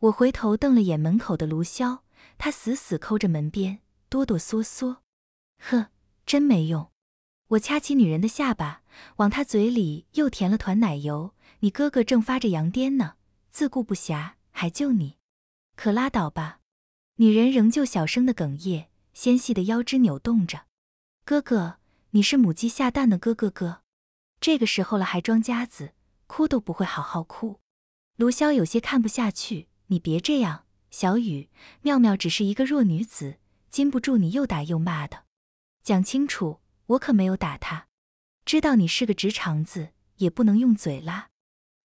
我回头瞪了眼门口的卢潇，他死死抠着门边，哆哆嗦嗦。呵，真没用。我掐起女人的下巴，往她嘴里又填了团奶油。你哥哥正发着羊癫呢，自顾不暇还救你？可拉倒吧！女人仍旧小声的哽咽，纤细的腰肢扭动着。哥哥，你是母鸡下蛋的哥哥哥。这个时候了还装家子，哭都不会好好哭。卢潇有些看不下去，你别这样，小雨，妙妙只是一个弱女子，禁不住你又打又骂的。讲清楚，我可没有打她。知道你是个直肠子，也不能用嘴拉。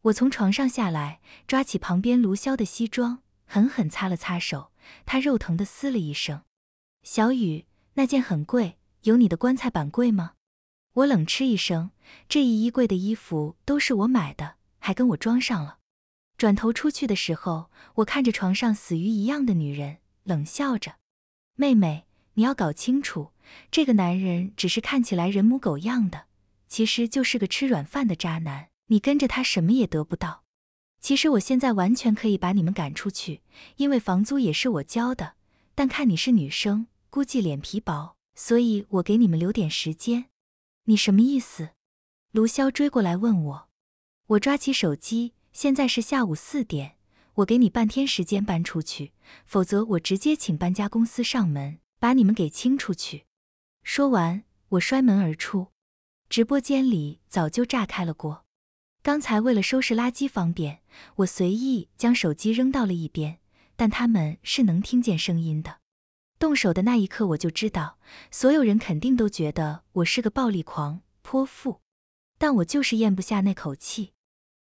我从床上下来，抓起旁边卢潇的西装，狠狠擦了擦手。他肉疼地嘶了一声：“小雨，那件很贵，有你的棺材板贵吗？”我冷嗤一声：“这一衣柜的衣服都是我买的，还跟我装上了。”转头出去的时候，我看着床上死鱼一样的女人，冷笑着：“妹妹，你要搞清楚，这个男人只是看起来人模狗样的，其实就是个吃软饭的渣男，你跟着他什么也得不到。”其实我现在完全可以把你们赶出去，因为房租也是我交的。但看你是女生，估计脸皮薄，所以我给你们留点时间。你什么意思？卢潇追过来问我。我抓起手机，现在是下午四点，我给你半天时间搬出去，否则我直接请搬家公司上门把你们给清出去。说完，我摔门而出。直播间里早就炸开了锅。刚才为了收拾垃圾方便，我随意将手机扔到了一边。但他们是能听见声音的。动手的那一刻，我就知道，所有人肯定都觉得我是个暴力狂、泼妇。但我就是咽不下那口气。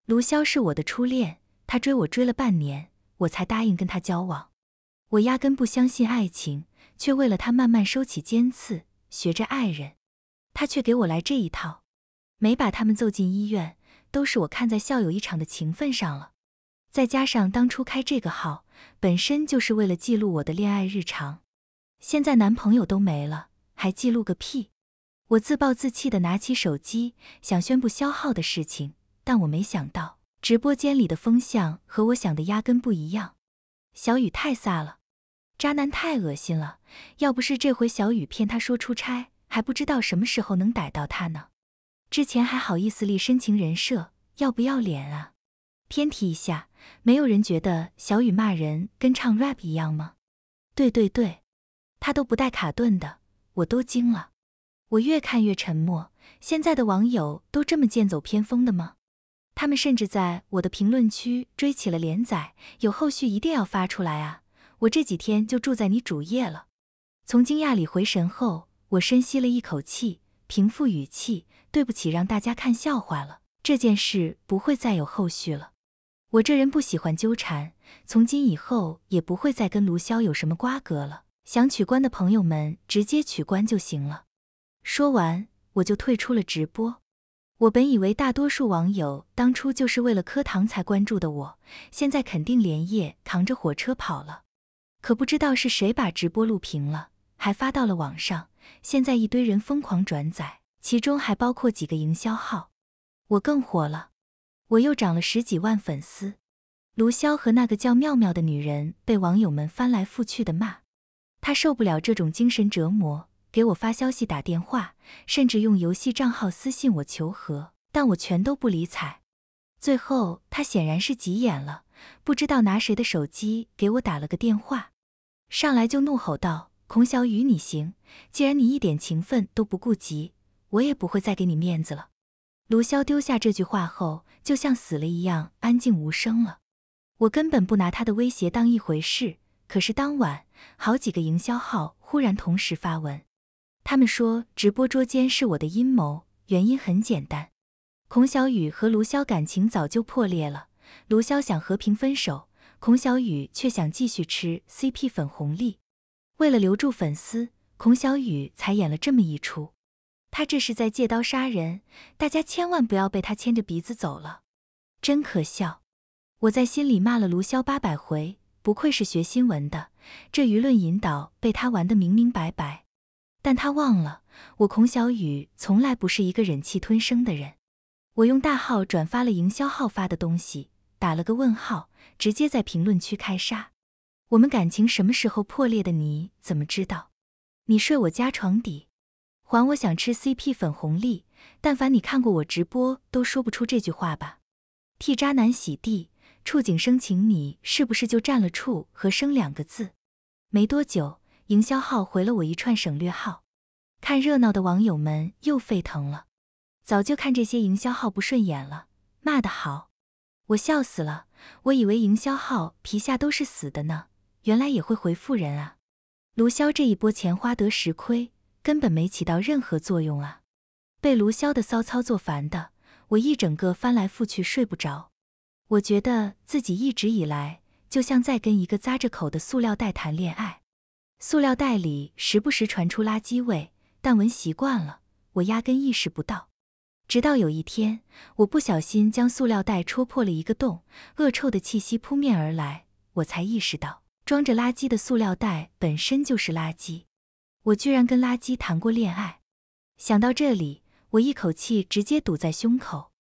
卢骁是我的初恋，他追我追了半年，我才答应跟他交往。我压根不相信爱情，却为了他慢慢收起尖刺，学着爱人。他却给我来这一套，没把他们揍进医院。都是我看在校友一场的情分上了，再加上当初开这个号本身就是为了记录我的恋爱日常，现在男朋友都没了，还记录个屁！我自暴自弃的拿起手机，想宣布销号的事情，但我没想到直播间里的风向和我想的压根不一样。小雨太飒了，渣男太恶心了，要不是这回小雨骗他说出差，还不知道什么时候能逮到他呢。之前还好意思立深情人设，要不要脸啊？偏题一下，没有人觉得小雨骂人跟唱 rap 一样吗？对对对，他都不带卡顿的，我都惊了。我越看越沉默，现在的网友都这么剑走偏锋的吗？他们甚至在我的评论区追起了连载，有后续一定要发出来啊！我这几天就住在你主页了。从惊讶里回神后，我深吸了一口气。平复语气，对不起，让大家看笑话了。这件事不会再有后续了。我这人不喜欢纠缠，从今以后也不会再跟卢骁有什么瓜葛了。想取关的朋友们直接取关就行了。说完，我就退出了直播。我本以为大多数网友当初就是为了磕糖才关注的，我现在肯定连夜扛着火车跑了。可不知道是谁把直播录屏了，还发到了网上。现在一堆人疯狂转载，其中还包括几个营销号，我更火了，我又涨了十几万粉丝。卢潇和那个叫妙妙的女人被网友们翻来覆去的骂，她受不了这种精神折磨，给我发消息打电话，甚至用游戏账号私信我求和，但我全都不理睬。最后她显然是急眼了，不知道拿谁的手机给我打了个电话，上来就怒吼道。孔小雨，你行。既然你一点情分都不顾及，我也不会再给你面子了。卢潇丢下这句话后，就像死了一样，安静无声了。我根本不拿他的威胁当一回事。可是当晚，好几个营销号忽然同时发文，他们说直播捉奸是我的阴谋。原因很简单，孔小雨和卢潇感情早就破裂了，卢潇想和平分手，孔小雨却想继续吃 CP 粉红利。为了留住粉丝，孔小雨才演了这么一出。他这是在借刀杀人，大家千万不要被他牵着鼻子走了，真可笑！我在心里骂了卢骁八百回，不愧是学新闻的，这舆论引导被他玩得明明白白。但他忘了，我孔小雨从来不是一个忍气吞声的人。我用大号转发了营销号发的东西，打了个问号，直接在评论区开杀。我们感情什么时候破裂的？你怎么知道？你睡我家床底，还我想吃 CP 粉红利。但凡你看过我直播，都说不出这句话吧。替渣男洗地，触景生情，你是不是就占了“处和“生”两个字？没多久，营销号回了我一串省略号。看热闹的网友们又沸腾了。早就看这些营销号不顺眼了，骂得好，我笑死了。我以为营销号皮下都是死的呢。原来也会回复人啊！卢骁这一波钱花得实亏，根本没起到任何作用啊！被卢骁的骚操作烦的，我一整个翻来覆去睡不着。我觉得自己一直以来就像在跟一个扎着口的塑料袋谈恋爱，塑料袋里时不时传出垃圾味，但闻习惯了，我压根意识不到。直到有一天，我不小心将塑料袋戳破了一个洞，恶臭的气息扑面而来，我才意识到。装着垃圾的塑料袋本身就是垃圾，我居然跟垃圾谈过恋爱。想到这里，我一口气直接堵在胸口，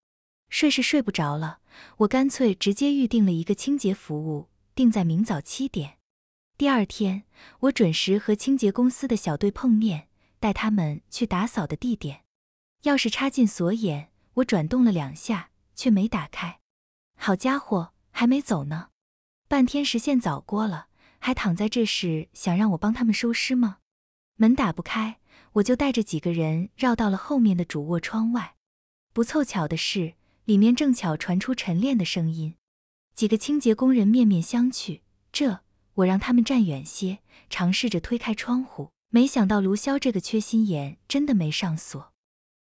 睡是睡不着了。我干脆直接预定了一个清洁服务，定在明早七点。第二天，我准时和清洁公司的小队碰面，带他们去打扫的地点。钥匙插进锁眼，我转动了两下，却没打开。好家伙，还没走呢，半天时限早过了。还躺在这是想让我帮他们收尸吗？门打不开，我就带着几个人绕到了后面的主卧窗外。不凑巧的是，里面正巧传出晨练的声音。几个清洁工人面面相觑。这，我让他们站远些，尝试着推开窗户。没想到卢潇这个缺心眼，真的没上锁。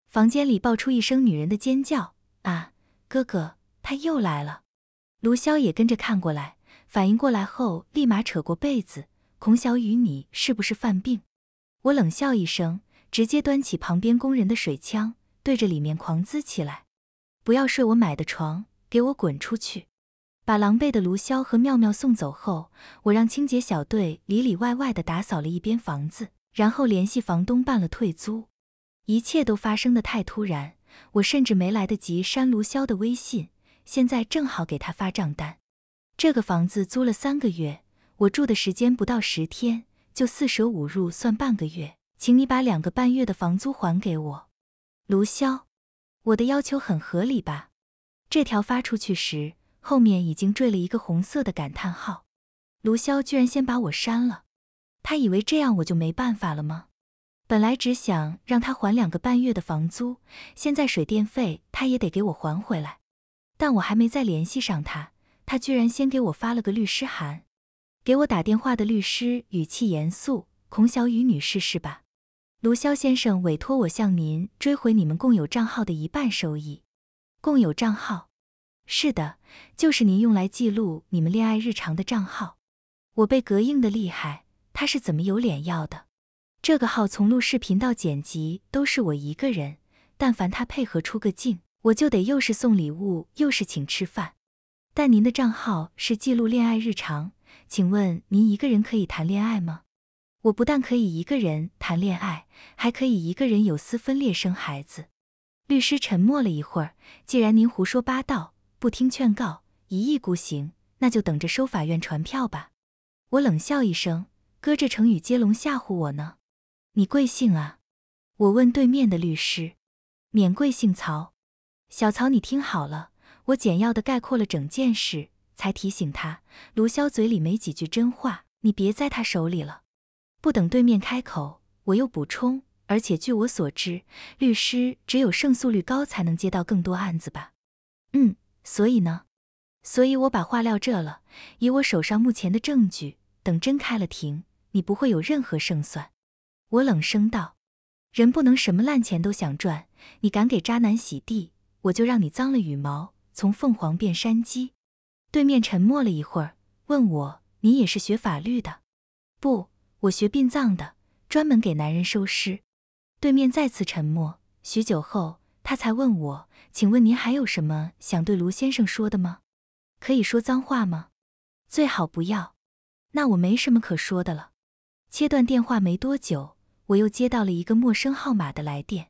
房间里爆出一声女人的尖叫啊！哥哥，他又来了。卢潇也跟着看过来。反应过来后，立马扯过被子。孔小雨，你是不是犯病？我冷笑一声，直接端起旁边工人的水枪，对着里面狂滋起来。不要睡我买的床，给我滚出去！把狼狈的卢潇和妙妙送走后，我让清洁小队里里外外的打扫了一边房子，然后联系房东办了退租。一切都发生的太突然，我甚至没来得及删卢潇的微信，现在正好给他发账单。这个房子租了三个月，我住的时间不到十天，就四舍五入算半个月，请你把两个半月的房租还给我，卢潇，我的要求很合理吧？这条发出去时，后面已经缀了一个红色的感叹号，卢潇居然先把我删了，他以为这样我就没办法了吗？本来只想让他还两个半月的房租，现在水电费他也得给我还回来，但我还没再联系上他。他居然先给我发了个律师函，给我打电话的律师语气严肃：“孔小雨女士是吧？卢肖先生委托我向您追回你们共有账号的一半收益。共有账号？是的，就是您用来记录你们恋爱日常的账号。我被膈应的厉害，他是怎么有脸要的？这个号从录视频到剪辑都是我一个人，但凡他配合出个镜，我就得又是送礼物又是请吃饭。”但您的账号是记录恋爱日常，请问您一个人可以谈恋爱吗？我不但可以一个人谈恋爱，还可以一个人有丝分裂生孩子。律师沉默了一会儿，既然您胡说八道，不听劝告，一意孤行，那就等着收法院传票吧。我冷笑一声：“搁这成语接龙吓唬我呢。”你贵姓啊？我问对面的律师。免贵姓曹，小曹，你听好了。我简要的概括了整件事，才提醒他，卢潇嘴里没几句真话，你别在他手里了。不等对面开口，我又补充，而且据我所知，律师只有胜诉率高才能接到更多案子吧？嗯，所以呢？所以我把话撂这了。以我手上目前的证据，等真开了庭，你不会有任何胜算。我冷声道，人不能什么烂钱都想赚，你敢给渣男洗地，我就让你脏了羽毛。从凤凰变山鸡，对面沉默了一会儿，问我：“你也是学法律的？”“不，我学殡葬的，专门给男人收尸。”对面再次沉默，许久后，他才问我：“请问您还有什么想对卢先生说的吗？可以说脏话吗？最好不要。”“那我没什么可说的了。”切断电话没多久，我又接到了一个陌生号码的来电，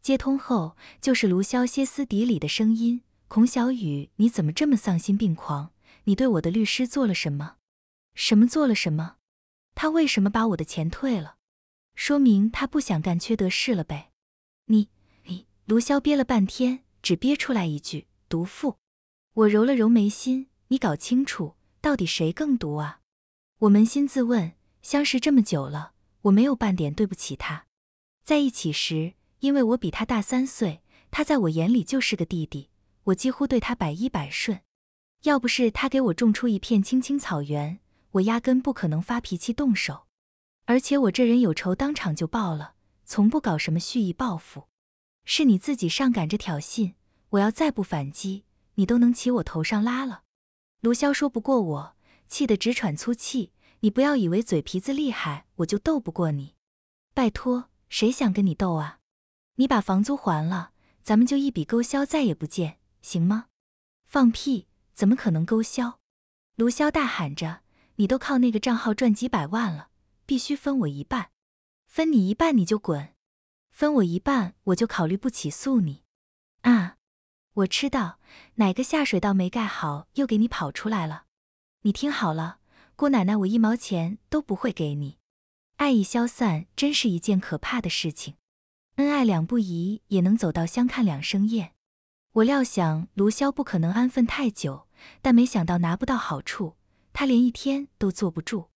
接通后就是卢潇歇斯底里的声音。孔小雨，你怎么这么丧心病狂？你对我的律师做了什么？什么做了什么？他为什么把我的钱退了？说明他不想干缺德事了呗？你你，卢潇憋了半天，只憋出来一句“毒妇”。我揉了揉眉心，你搞清楚，到底谁更毒啊？我扪心自问，相识这么久了，我没有半点对不起他。在一起时，因为我比他大三岁，他在我眼里就是个弟弟。我几乎对他百依百顺，要不是他给我种出一片青青草原，我压根不可能发脾气动手。而且我这人有仇当场就报了，从不搞什么蓄意报复。是你自己上赶着挑衅，我要再不反击，你都能骑我头上拉了。卢骁说不过我，气得直喘粗气。你不要以为嘴皮子厉害，我就斗不过你。拜托，谁想跟你斗啊？你把房租还了，咱们就一笔勾销，再也不见。行吗？放屁！怎么可能勾销？卢潇大喊着：“你都靠那个账号赚几百万了，必须分我一半，分你一半你就滚，分我一半我就考虑不起诉你。”啊！我知道哪个下水道没盖好又给你跑出来了。你听好了，姑奶奶我一毛钱都不会给你。爱已消散，真是一件可怕的事情。恩爱两不疑也能走到相看两生厌。我料想卢骁不可能安分太久，但没想到拿不到好处，他连一天都坐不住。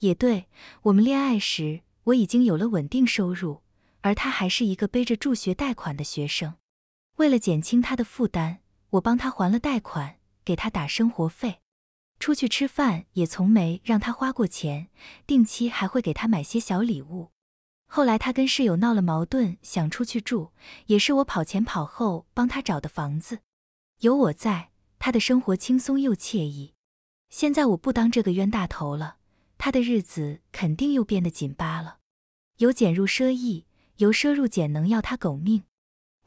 也对，我们恋爱时，我已经有了稳定收入，而他还是一个背着助学贷款的学生。为了减轻他的负担，我帮他还了贷款，给他打生活费，出去吃饭也从没让他花过钱，定期还会给他买些小礼物。后来他跟室友闹了矛盾，想出去住，也是我跑前跑后帮他找的房子。有我在，他的生活轻松又惬意。现在我不当这个冤大头了，他的日子肯定又变得紧巴了。由俭入奢易，由奢入俭能要他狗命？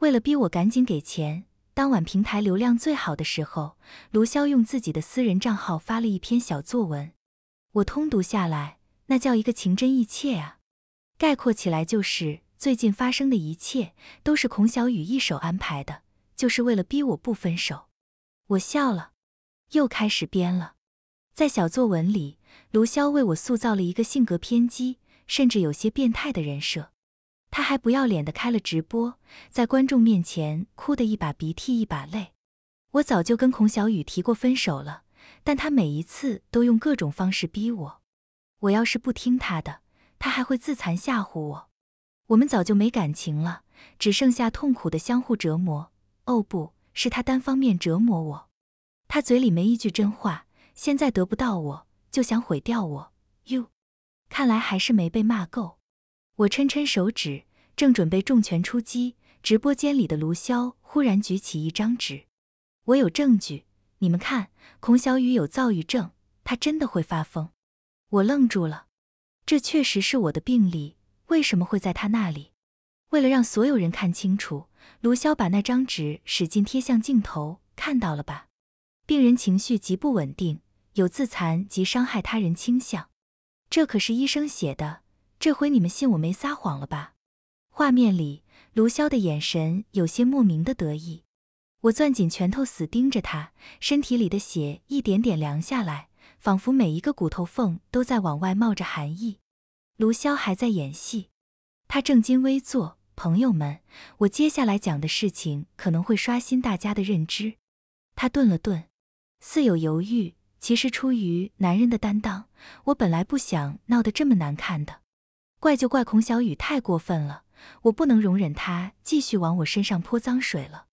为了逼我赶紧给钱，当晚平台流量最好的时候，卢骁用自己的私人账号发了一篇小作文。我通读下来，那叫一个情真意切啊！概括起来就是，最近发生的一切都是孔小雨一手安排的，就是为了逼我不分手。我笑了，又开始编了。在小作文里，卢潇为我塑造了一个性格偏激，甚至有些变态的人设。他还不要脸的开了直播，在观众面前哭得一把鼻涕一把泪。我早就跟孔小雨提过分手了，但他每一次都用各种方式逼我。我要是不听他的。他还会自残吓唬我，我们早就没感情了，只剩下痛苦的相互折磨。哦，不是他单方面折磨我，他嘴里没一句真话。现在得不到我就想毁掉我。哟，看来还是没被骂够。我抻抻手指，正准备重拳出击，直播间里的卢潇忽然举起一张纸：“我有证据，你们看，孔小雨有躁郁症，他真的会发疯。”我愣住了。这确实是我的病历，为什么会在他那里？为了让所有人看清楚，卢潇把那张纸使劲贴向镜头，看到了吧？病人情绪极不稳定，有自残及伤害他人倾向。这可是医生写的，这回你们信我没撒谎了吧？画面里，卢潇的眼神有些莫名的得意。我攥紧拳头，死盯着他，身体里的血一点点凉下来。仿佛每一个骨头缝都在往外冒着寒意。卢潇还在演戏，他正襟危坐。朋友们，我接下来讲的事情可能会刷新大家的认知。他顿了顿，似有犹豫，其实出于男人的担当，我本来不想闹得这么难看的。怪就怪孔小雨太过分了，我不能容忍他继续往我身上泼脏水了。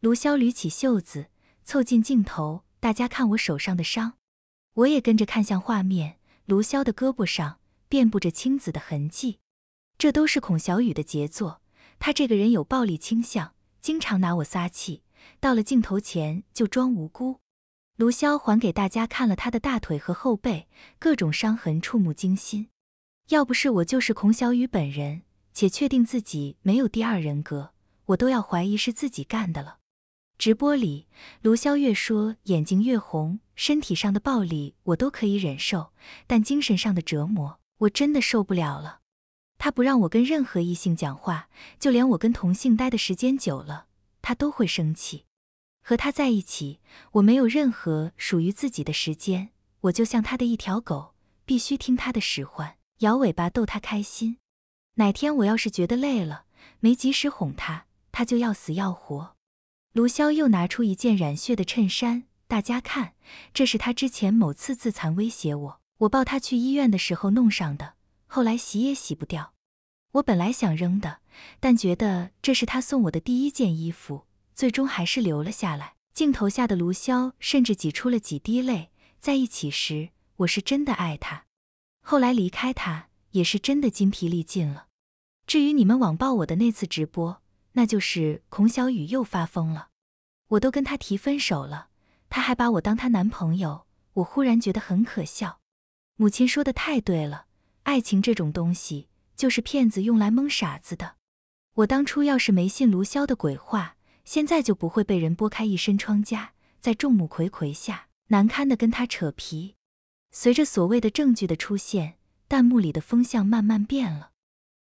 卢潇捋起袖子，凑近镜头，大家看我手上的伤。我也跟着看向画面，卢潇的胳膊上遍布着青紫的痕迹，这都是孔小雨的杰作。他这个人有暴力倾向，经常拿我撒气，到了镜头前就装无辜。卢潇还给大家看了他的大腿和后背，各种伤痕触目惊心。要不是我就是孔小雨本人，且确定自己没有第二人格，我都要怀疑是自己干的了。直播里，卢潇越说，眼睛越红。身体上的暴力我都可以忍受，但精神上的折磨我真的受不了了。他不让我跟任何异性讲话，就连我跟同性待的时间久了，他都会生气。和他在一起，我没有任何属于自己的时间，我就像他的一条狗，必须听他的使唤，摇尾巴逗他开心。哪天我要是觉得累了，没及时哄他，他就要死要活。卢潇又拿出一件染血的衬衫。大家看，这是他之前某次自残威胁我，我抱他去医院的时候弄上的，后来洗也洗不掉。我本来想扔的，但觉得这是他送我的第一件衣服，最终还是留了下来。镜头下的卢潇甚至挤出了几滴泪。在一起时，我是真的爱他；后来离开他，也是真的筋疲力尽了。至于你们网暴我的那次直播，那就是孔小雨又发疯了。我都跟他提分手了。他还把我当他男朋友，我忽然觉得很可笑。母亲说的太对了，爱情这种东西就是骗子用来蒙傻子的。我当初要是没信卢骁的鬼话，现在就不会被人剥开一身疮痂，在众目睽睽下难堪的跟他扯皮。随着所谓的证据的出现，弹幕里的风向慢慢变了，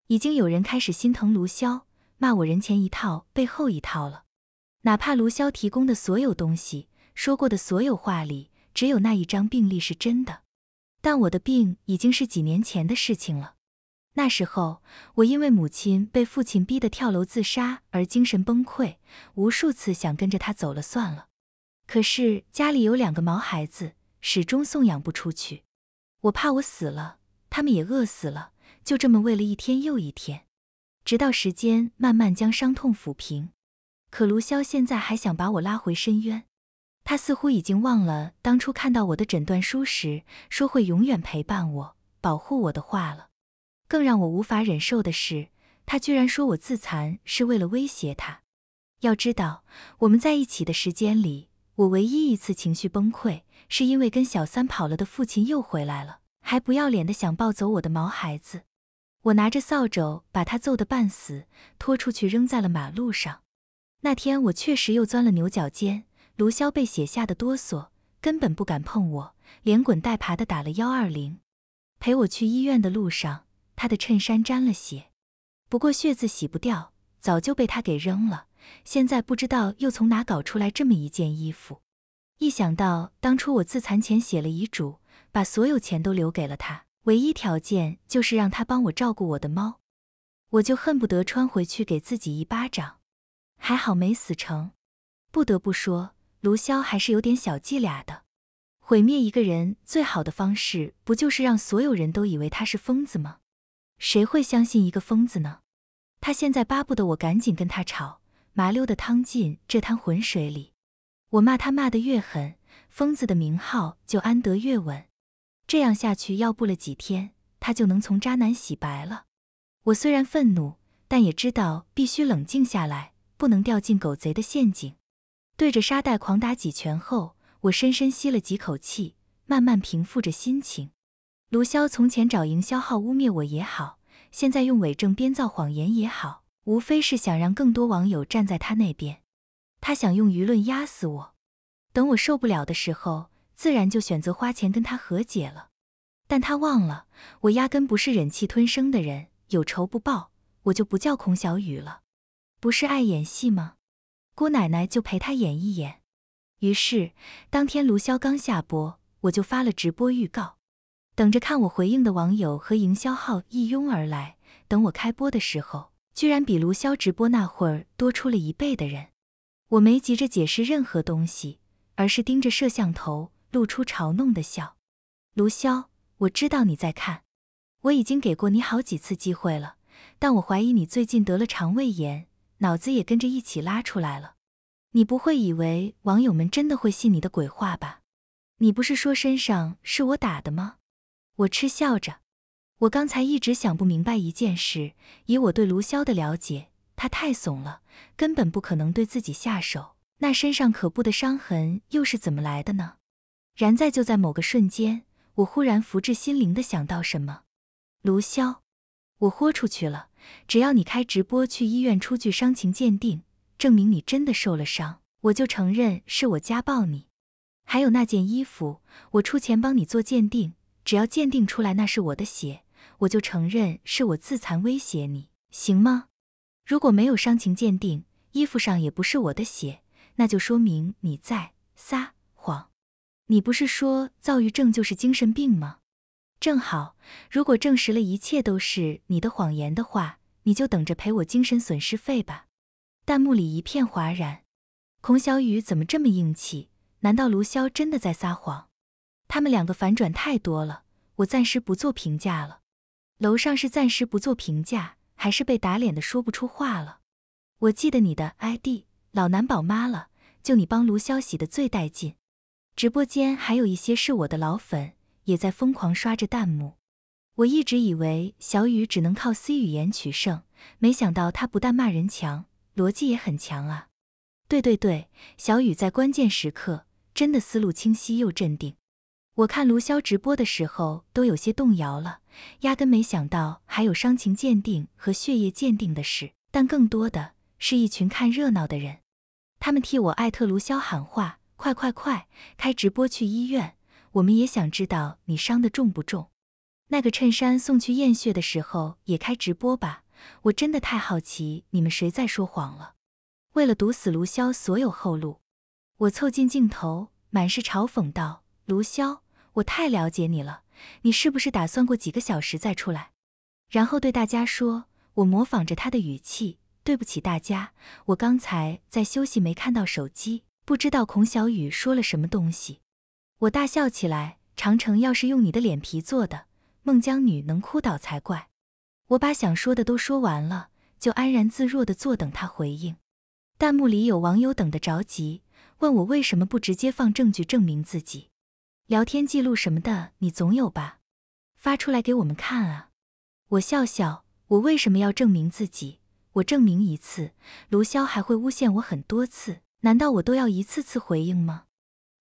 已经有人开始心疼卢骁，骂我人前一套背后一套了。哪怕卢骁提供的所有东西。说过的所有话里，只有那一张病历是真的。但我的病已经是几年前的事情了。那时候，我因为母亲被父亲逼得跳楼自杀而精神崩溃，无数次想跟着他走了算了。可是家里有两个毛孩子，始终送养不出去。我怕我死了，他们也饿死了，就这么喂了一天又一天，直到时间慢慢将伤痛抚平。可卢潇现在还想把我拉回深渊。他似乎已经忘了当初看到我的诊断书时说会永远陪伴我、保护我的话了。更让我无法忍受的是，他居然说我自残是为了威胁他。要知道，我们在一起的时间里，我唯一一次情绪崩溃，是因为跟小三跑了的父亲又回来了，还不要脸的想抱走我的毛孩子。我拿着扫帚把他揍得半死，拖出去扔在了马路上。那天我确实又钻了牛角尖。卢骁被血吓得哆嗦，根本不敢碰我，连滚带爬的打了幺二零。陪我去医院的路上，他的衬衫沾了血，不过血渍洗不掉，早就被他给扔了。现在不知道又从哪搞出来这么一件衣服。一想到当初我自残前写了遗嘱，把所有钱都留给了他，唯一条件就是让他帮我照顾我的猫，我就恨不得穿回去给自己一巴掌。还好没死成。不得不说。卢骁还是有点小伎俩的。毁灭一个人最好的方式，不就是让所有人都以为他是疯子吗？谁会相信一个疯子呢？他现在巴不得我赶紧跟他吵，麻溜的趟进这滩浑水里。我骂他骂得越狠，疯子的名号就安得越稳。这样下去，要不了几天，他就能从渣男洗白了。我虽然愤怒，但也知道必须冷静下来，不能掉进狗贼的陷阱。对着沙袋狂打几拳后，我深深吸了几口气，慢慢平复着心情。卢骁从前找营销号污蔑我也好，现在用伪证编造谎言也好，无非是想让更多网友站在他那边。他想用舆论压死我，等我受不了的时候，自然就选择花钱跟他和解了。但他忘了，我压根不是忍气吞声的人，有仇不报，我就不叫孔小雨了。不是爱演戏吗？姑奶奶就陪他演一演。于是，当天卢骁刚下播，我就发了直播预告，等着看我回应的网友和营销号一拥而来。等我开播的时候，居然比卢骁直播那会儿多出了一倍的人。我没急着解释任何东西，而是盯着摄像头，露出嘲弄的笑。卢骁，我知道你在看，我已经给过你好几次机会了，但我怀疑你最近得了肠胃炎。脑子也跟着一起拉出来了，你不会以为网友们真的会信你的鬼话吧？你不是说身上是我打的吗？我嗤笑着，我刚才一直想不明白一件事，以我对卢骁的了解，他太怂了，根本不可能对自己下手，那身上可怖的伤痕又是怎么来的呢？然在就在某个瞬间，我忽然福至心灵的想到什么，卢骁，我豁出去了。只要你开直播去医院出具伤情鉴定，证明你真的受了伤，我就承认是我家暴你。还有那件衣服，我出钱帮你做鉴定，只要鉴定出来那是我的血，我就承认是我自残威胁你，行吗？如果没有伤情鉴定，衣服上也不是我的血，那就说明你在撒谎。你不是说躁郁症就是精神病吗？正好，如果证实了一切都是你的谎言的话，你就等着赔我精神损失费吧。弹幕里一片哗然，孔小雨怎么这么硬气？难道卢骁真的在撒谎？他们两个反转太多了，我暂时不做评价了。楼上是暂时不做评价，还是被打脸的说不出话了？我记得你的 ID 老男宝妈了，就你帮卢骁洗的最带劲。直播间还有一些是我的老粉。也在疯狂刷着弹幕。我一直以为小雨只能靠 C 语言取胜，没想到他不但骂人强，逻辑也很强啊！对对对，小雨在关键时刻真的思路清晰又镇定。我看卢潇直播的时候都有些动摇了，压根没想到还有伤情鉴定和血液鉴定的事。但更多的是一群看热闹的人，他们替我艾特卢潇喊话：“快快快，开直播去医院！”我们也想知道你伤的重不重。那个衬衫送去验血的时候也开直播吧？我真的太好奇你们谁在说谎了。为了堵死卢潇所有后路，我凑近镜头，满是嘲讽道：“卢潇，我太了解你了，你是不是打算过几个小时再出来，然后对大家说？”我模仿着他的语气：“对不起大家，我刚才在休息，没看到手机，不知道孔小雨说了什么东西。”我大笑起来，长城要是用你的脸皮做的，孟姜女能哭倒才怪。我把想说的都说完了，就安然自若地坐等他回应。弹幕里有网友等得着急，问我为什么不直接放证据证明自己，聊天记录什么的你总有吧，发出来给我们看啊。我笑笑，我为什么要证明自己？我证明一次，卢骁还会诬陷我很多次，难道我都要一次次回应吗？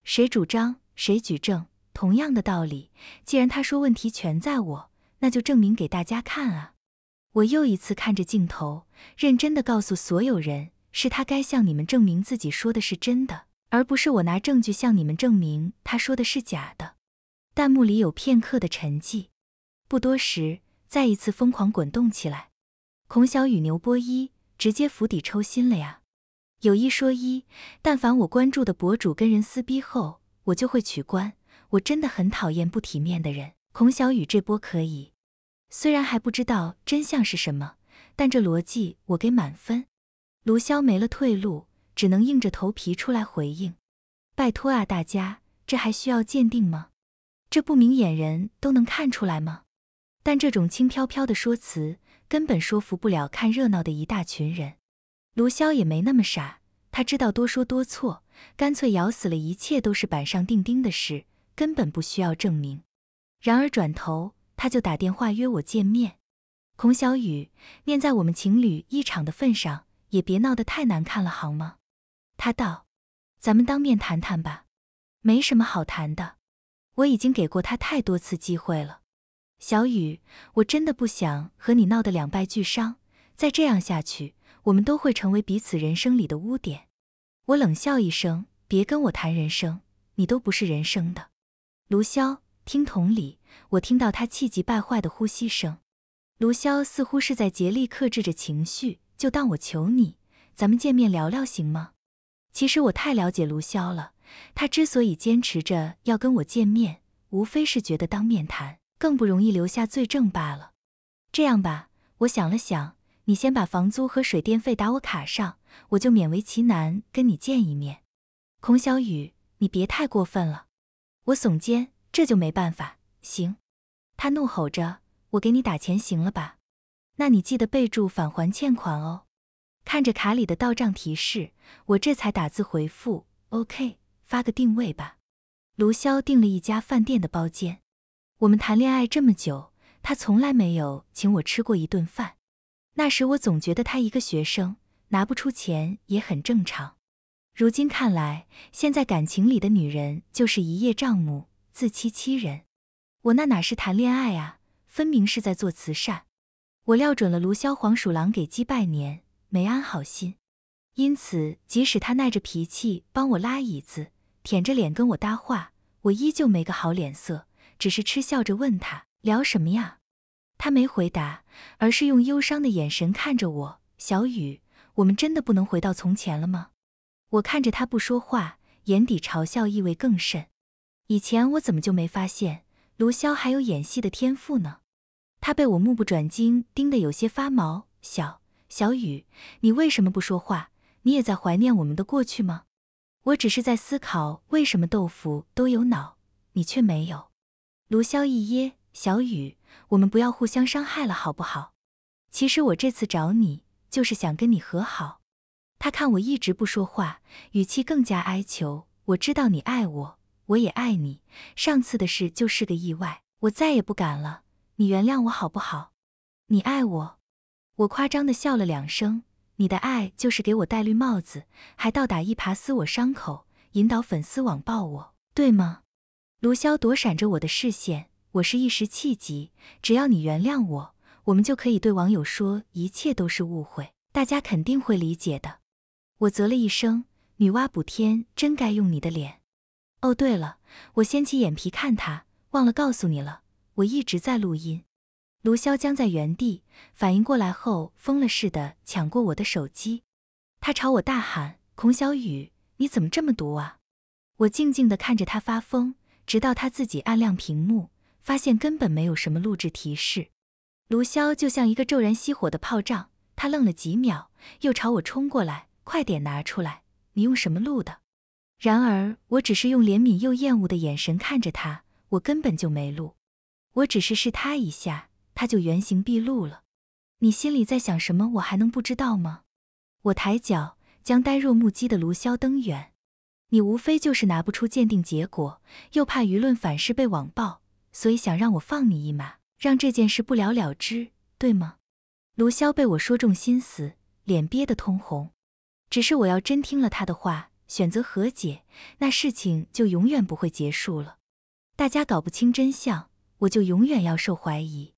谁主张？谁举证？同样的道理，既然他说问题全在我，那就证明给大家看啊！我又一次看着镜头，认真的告诉所有人，是他该向你们证明自己说的是真的，而不是我拿证据向你们证明他说的是假的。弹幕里有片刻的沉寂，不多时再一次疯狂滚动起来。孔小雨、牛波一，直接釜底抽薪了呀！有一说一，但凡我关注的博主跟人撕逼后。我就会取关，我真的很讨厌不体面的人。孔小雨这波可以，虽然还不知道真相是什么，但这逻辑我给满分。卢潇没了退路，只能硬着头皮出来回应。拜托啊，大家，这还需要鉴定吗？这不明眼人都能看出来吗？但这种轻飘飘的说辞，根本说服不了看热闹的一大群人。卢潇也没那么傻。他知道多说多错，干脆咬死了一切都是板上钉钉的事，根本不需要证明。然而转头他就打电话约我见面。孔小雨，念在我们情侣一场的份上，也别闹得太难看了，好吗？他道：“咱们当面谈谈吧，没什么好谈的。我已经给过他太多次机会了，小雨，我真的不想和你闹得两败俱伤，再这样下去。”我们都会成为彼此人生里的污点。我冷笑一声，别跟我谈人生，你都不是人生的。卢骁，听筒里，我听到他气急败坏的呼吸声。卢骁似乎是在竭力克制着情绪，就当我求你，咱们见面聊聊行吗？其实我太了解卢骁了，他之所以坚持着要跟我见面，无非是觉得当面谈更不容易留下罪证罢了。这样吧，我想了想。你先把房租和水电费打我卡上，我就勉为其难跟你见一面。孔小雨，你别太过分了！我耸肩，这就没办法。行。他怒吼着：“我给你打钱行了吧？那你记得备注返还欠款哦。”看着卡里的到账提示，我这才打字回复：“OK，发个定位吧。”卢潇订了一家饭店的包间。我们谈恋爱这么久，他从来没有请我吃过一顿饭。那时我总觉得他一个学生拿不出钱也很正常，如今看来，现在感情里的女人就是一叶障目，自欺欺人。我那哪是谈恋爱啊，分明是在做慈善。我料准了卢萧黄鼠狼给鸡拜年，没安好心。因此，即使他耐着脾气帮我拉椅子，舔着脸跟我搭话，我依旧没个好脸色，只是嗤笑着问他聊什么呀。他没回答，而是用忧伤的眼神看着我。小雨，我们真的不能回到从前了吗？我看着他不说话，眼底嘲笑意味更甚。以前我怎么就没发现卢骁还有演戏的天赋呢？他被我目不转睛盯得有些发毛。小小雨，你为什么不说话？你也在怀念我们的过去吗？我只是在思考，为什么豆腐都有脑，你却没有。卢骁一噎。小雨，我们不要互相伤害了，好不好？其实我这次找你就是想跟你和好。他看我一直不说话，语气更加哀求。我知道你爱我，我也爱你。上次的事就是个意外，我再也不敢了。你原谅我好不好？你爱我？我夸张的笑了两声。你的爱就是给我戴绿帽子，还倒打一耙撕我伤口，引导粉丝网暴我，对吗？卢骁躲闪着我的视线。我是一时气急，只要你原谅我，我们就可以对网友说一切都是误会，大家肯定会理解的。我啧了一声，女娲补天真该用你的脸。哦，对了，我掀起眼皮看他，忘了告诉你了，我一直在录音。卢潇僵在原地，反应过来后疯了似的抢过我的手机，他朝我大喊：“孔小雨，你怎么这么毒啊！”我静静地看着他发疯，直到他自己按亮屏幕。发现根本没有什么录制提示，卢骁就像一个骤然熄火的炮仗，他愣了几秒，又朝我冲过来，快点拿出来！你用什么录的？然而，我只是用怜悯又厌恶的眼神看着他，我根本就没录，我只是试他一下，他就原形毕露了。你心里在想什么？我还能不知道吗？我抬脚将呆若木鸡的卢潇蹬远，你无非就是拿不出鉴定结果，又怕舆论反噬被网暴。所以想让我放你一马，让这件事不了了之，对吗？卢潇被我说中心思，脸憋得通红。只是我要真听了他的话，选择和解，那事情就永远不会结束了。大家搞不清真相，我就永远要受怀疑。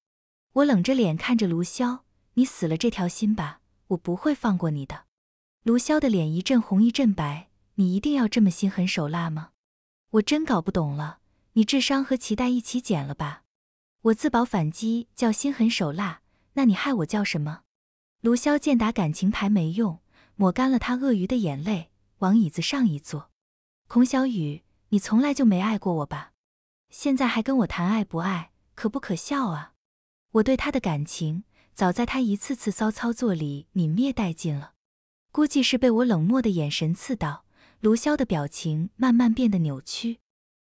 我冷着脸看着卢潇，你死了这条心吧，我不会放过你的。卢潇的脸一阵红一阵白，你一定要这么心狠手辣吗？我真搞不懂了。你智商和脐带一起剪了吧！我自保反击叫心狠手辣，那你害我叫什么？卢骁见打感情牌没用，抹干了他鳄鱼的眼泪，往椅子上一坐。孔小雨，你从来就没爱过我吧？现在还跟我谈爱不爱，可不可笑啊？我对他的感情，早在他一次次骚操作里泯灭殆尽了。估计是被我冷漠的眼神刺到，卢骁的表情慢慢变得扭曲。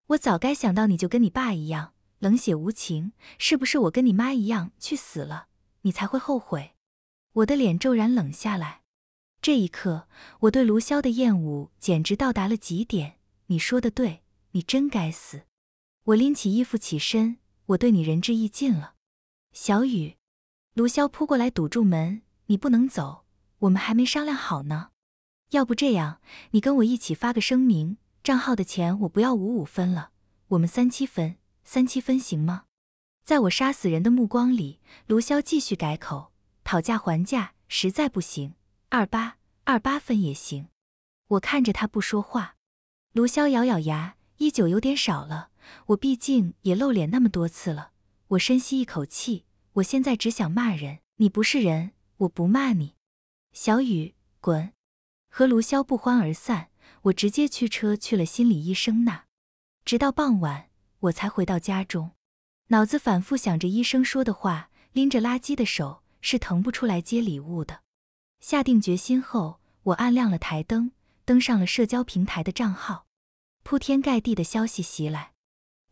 我早该想到，你就跟你爸一样冷血无情，是不是？我跟你妈一样去死了，你才会后悔。我的脸骤然冷下来，这一刻，我对卢潇的厌恶简直到达了极点。你说的对，你真该死。我拎起衣服起身，我对你仁至义尽了。小雨，卢潇扑过来堵住门，你不能走，我们还没商量好呢。要不这样，你跟我一起发个声明。账号的钱我不要五五分了，我们三七分，三七分行吗？在我杀死人的目光里，卢潇继续改口，讨价还价，实在不行，二八，二八分也行。我看着他不说话，卢潇咬咬牙，一九有点少了，我毕竟也露脸那么多次了。我深吸一口气，我现在只想骂人，你不是人，我不骂你。小雨，滚！和卢潇不欢而散。我直接驱车去了心理医生那，直到傍晚我才回到家中，脑子反复想着医生说的话，拎着垃圾的手是腾不出来接礼物的。下定决心后，我按亮了台灯，登上了社交平台的账号，铺天盖地的消息袭来。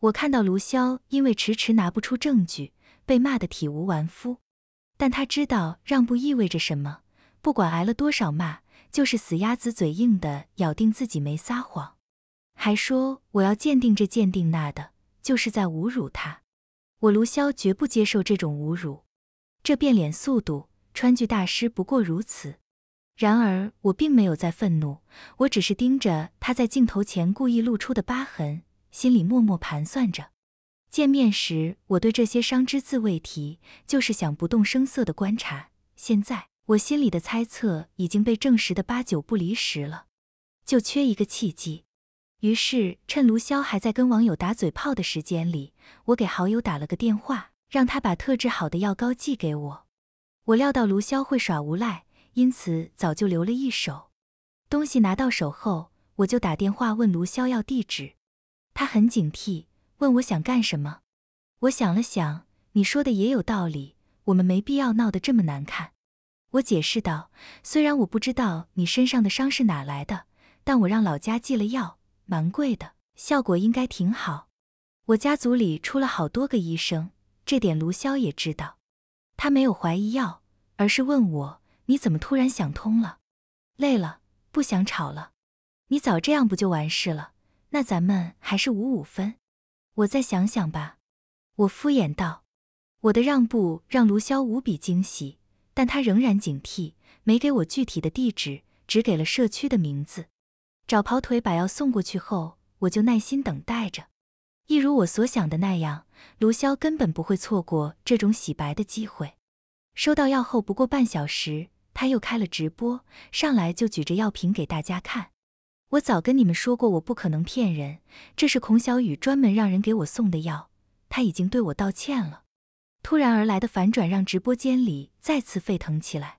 我看到卢潇因为迟迟拿不出证据，被骂得体无完肤，但他知道让步意味着什么，不管挨了多少骂。就是死鸭子嘴硬的，咬定自己没撒谎，还说我要鉴定这鉴定那的，就是在侮辱他。我卢潇绝不接受这种侮辱。这变脸速度，川剧大师不过如此。然而我并没有在愤怒，我只是盯着他在镜头前故意露出的疤痕，心里默默盘算着。见面时我对这些伤只字未提，就是想不动声色的观察。现在。我心里的猜测已经被证实的八九不离十了，就缺一个契机。于是趁卢潇还在跟网友打嘴炮的时间里，我给好友打了个电话，让他把特制好的药膏寄给我。我料到卢潇会耍无赖，因此早就留了一手。东西拿到手后，我就打电话问卢潇要地址。他很警惕，问我想干什么。我想了想，你说的也有道理，我们没必要闹得这么难看。我解释道：“虽然我不知道你身上的伤是哪来的，但我让老家寄了药，蛮贵的，效果应该挺好。我家族里出了好多个医生，这点卢骁也知道。他没有怀疑药，而是问我：你怎么突然想通了？累了，不想吵了。你早这样不就完事了？那咱们还是五五分。我再想想吧。”我敷衍道。我的让步让卢骁无比惊喜。但他仍然警惕，没给我具体的地址，只给了社区的名字。找跑腿把药送过去后，我就耐心等待着。一如我所想的那样，卢潇根本不会错过这种洗白的机会。收到药后不过半小时，他又开了直播，上来就举着药瓶给大家看。我早跟你们说过，我不可能骗人，这是孔小雨专门让人给我送的药，他已经对我道歉了。突然而来的反转让直播间里再次沸腾起来。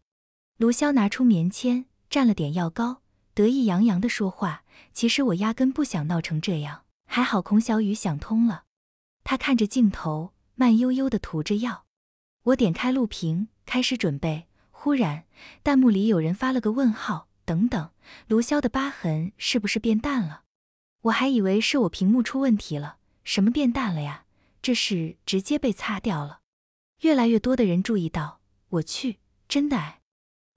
卢潇拿出棉签蘸了点药膏，得意洋洋的说话：“其实我压根不想闹成这样，还好孔小雨想通了。”他看着镜头，慢悠悠的涂着药。我点开录屏，开始准备。忽然，弹幕里有人发了个问号：“等等，卢潇的疤痕是不是变淡了？”我还以为是我屏幕出问题了，什么变淡了呀？这是直接被擦掉了。越来越多的人注意到，我去，真的哎，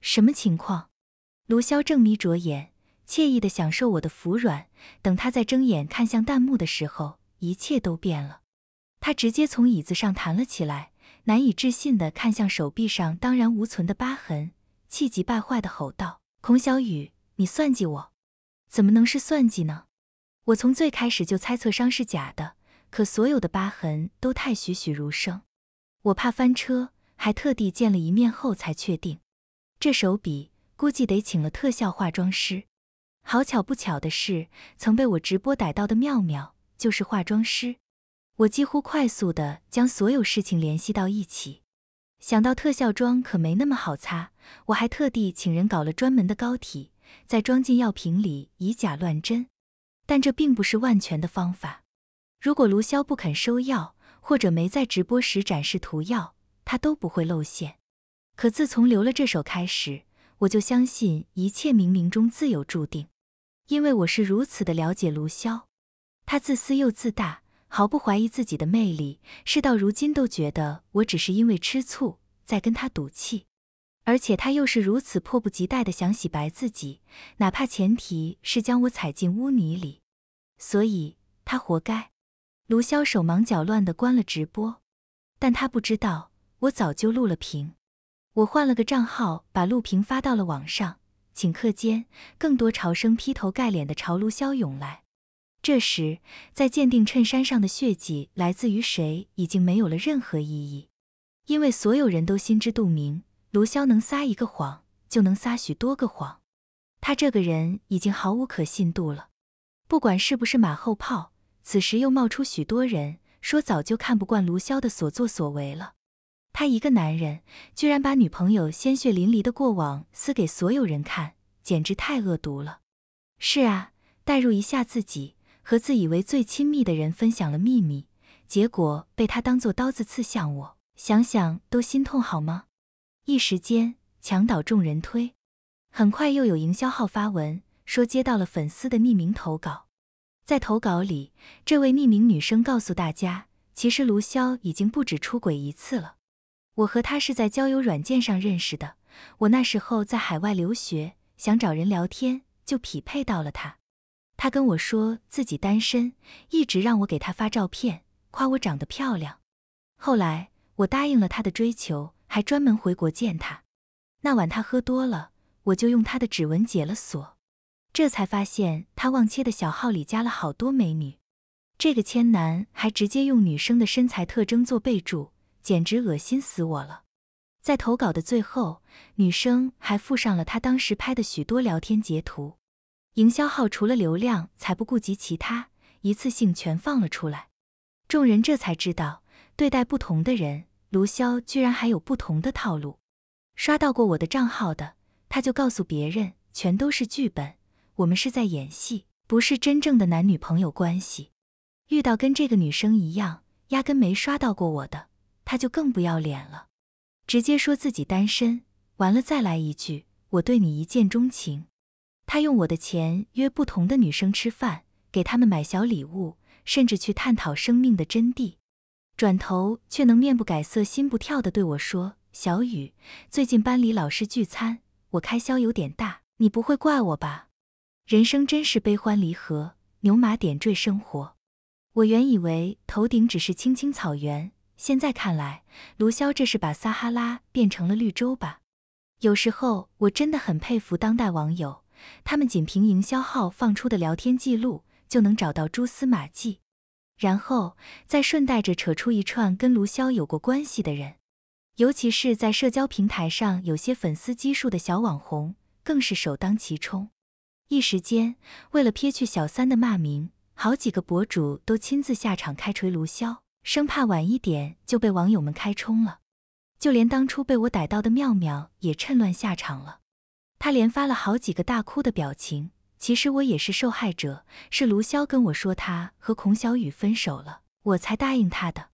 什么情况？卢骁正眯着眼，惬意的享受我的服软。等他再睁眼看向弹幕的时候，一切都变了。他直接从椅子上弹了起来，难以置信的看向手臂上当然无存的疤痕，气急败坏的吼道：“孔小雨，你算计我？怎么能是算计呢？我从最开始就猜测伤是假的，可所有的疤痕都太栩栩如生。”我怕翻车，还特地见了一面后才确定，这手笔估计得请了特效化妆师。好巧不巧的是，曾被我直播逮到的妙妙就是化妆师。我几乎快速地将所有事情联系到一起，想到特效妆可没那么好擦，我还特地请人搞了专门的膏体，再装进药瓶里以假乱真。但这并不是万全的方法，如果卢潇不肯收药。或者没在直播时展示涂药，他都不会露馅。可自从留了这首开始，我就相信一切冥冥中自有注定。因为我是如此的了解卢骁，他自私又自大，毫不怀疑自己的魅力。事到如今，都觉得我只是因为吃醋在跟他赌气，而且他又是如此迫不及待的想洗白自己，哪怕前提是将我踩进污泥里。所以他活该。卢骁手忙脚乱地关了直播，但他不知道我早就录了屏。我换了个账号，把录屏发到了网上。顷刻间，更多潮声劈头盖脸的朝卢骁涌来。这时，在鉴定衬衫上的血迹来自于谁，已经没有了任何意义，因为所有人都心知肚明，卢骁能撒一个谎，就能撒许多个谎。他这个人已经毫无可信度了，不管是不是马后炮。此时又冒出许多人说，早就看不惯卢骁的所作所为了。他一个男人，居然把女朋友鲜血淋漓的过往撕给所有人看，简直太恶毒了。是啊，代入一下自己，和自以为最亲密的人分享了秘密，结果被他当作刀子刺向我，想想都心痛，好吗？一时间墙倒众人推，很快又有营销号发文说接到了粉丝的匿名投稿。在投稿里，这位匿名女生告诉大家，其实卢潇已经不止出轨一次了。我和他是在交友软件上认识的，我那时候在海外留学，想找人聊天，就匹配到了他。他跟我说自己单身，一直让我给他发照片，夸我长得漂亮。后来我答应了他的追求，还专门回国见他。那晚他喝多了，我就用他的指纹解了锁。这才发现他忘切的小号里加了好多美女，这个千男还直接用女生的身材特征做备注，简直恶心死我了。在投稿的最后，女生还附上了她当时拍的许多聊天截图。营销号除了流量，才不顾及其他，一次性全放了出来。众人这才知道，对待不同的人，卢潇居然还有不同的套路。刷到过我的账号的，他就告诉别人全都是剧本。我们是在演戏，不是真正的男女朋友关系。遇到跟这个女生一样，压根没刷到过我的，他就更不要脸了，直接说自己单身。完了再来一句，我对你一见钟情。他用我的钱约不同的女生吃饭，给他们买小礼物，甚至去探讨生命的真谛。转头却能面不改色心不跳地对我说：“小雨，最近班里老师聚餐，我开销有点大，你不会怪我吧？”人生真是悲欢离合，牛马点缀生活。我原以为头顶只是青青草原，现在看来，卢潇这是把撒哈拉变成了绿洲吧？有时候我真的很佩服当代网友，他们仅凭营销号放出的聊天记录就能找到蛛丝马迹，然后再顺带着扯出一串跟卢潇有过关系的人。尤其是在社交平台上，有些粉丝基数的小网红更是首当其冲。一时间，为了撇去小三的骂名，好几个博主都亲自下场开锤卢潇，生怕晚一点就被网友们开冲了。就连当初被我逮到的妙妙也趁乱下场了，她连发了好几个大哭的表情。其实我也是受害者，是卢潇跟我说他和孔小雨分手了，我才答应他的。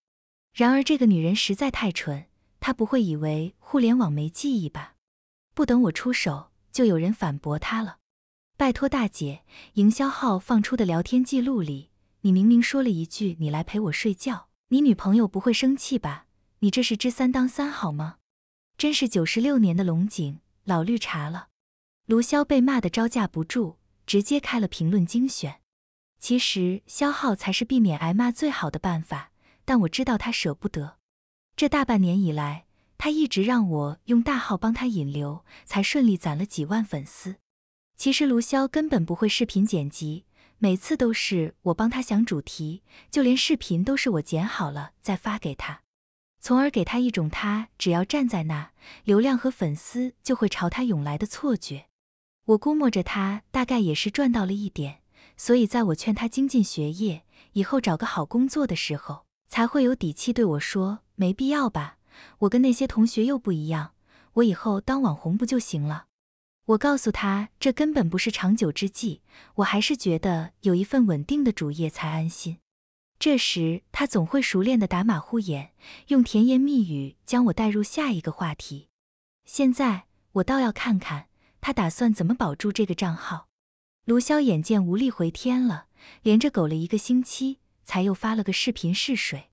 然而这个女人实在太蠢，她不会以为互联网没记忆吧？不等我出手，就有人反驳她了。拜托大姐，营销号放出的聊天记录里，你明明说了一句“你来陪我睡觉”，你女朋友不会生气吧？你这是知三当三好吗？真是九十六年的龙井老绿茶了。卢潇被骂得招架不住，直接开了评论精选。其实消号才是避免挨骂最好的办法，但我知道他舍不得。这大半年以来，他一直让我用大号帮他引流，才顺利攒了几万粉丝。其实卢骁根本不会视频剪辑，每次都是我帮他想主题，就连视频都是我剪好了再发给他，从而给他一种他只要站在那，流量和粉丝就会朝他涌来的错觉。我估摸着他大概也是赚到了一点，所以在我劝他精进学业，以后找个好工作的时候，才会有底气对我说：“没必要吧？我跟那些同学又不一样，我以后当网红不就行了？”我告诉他，这根本不是长久之计。我还是觉得有一份稳定的主业才安心。这时，他总会熟练地打马虎眼，用甜言蜜语将我带入下一个话题。现在，我倒要看看他打算怎么保住这个账号。卢骁眼见无力回天了，连着苟了一个星期，才又发了个视频试水，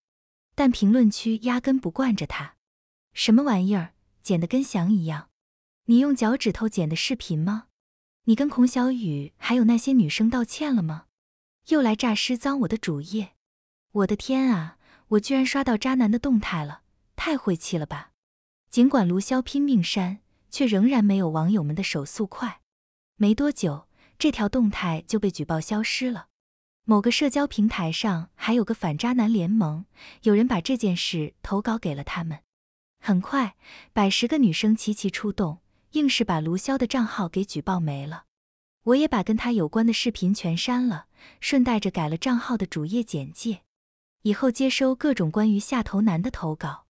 但评论区压根不惯着他。什么玩意儿，剪得跟翔一样。你用脚趾头剪的视频吗？你跟孔小雨还有那些女生道歉了吗？又来诈尸，脏我的主页！我的天啊，我居然刷到渣男的动态了，太晦气了吧！尽管卢骁拼命删，却仍然没有网友们的手速快。没多久，这条动态就被举报消失了。某个社交平台上还有个反渣男联盟，有人把这件事投稿给了他们。很快，百十个女生齐齐出动。硬是把卢潇的账号给举报没了，我也把跟他有关的视频全删了，顺带着改了账号的主页简介，以后接收各种关于下头男的投稿。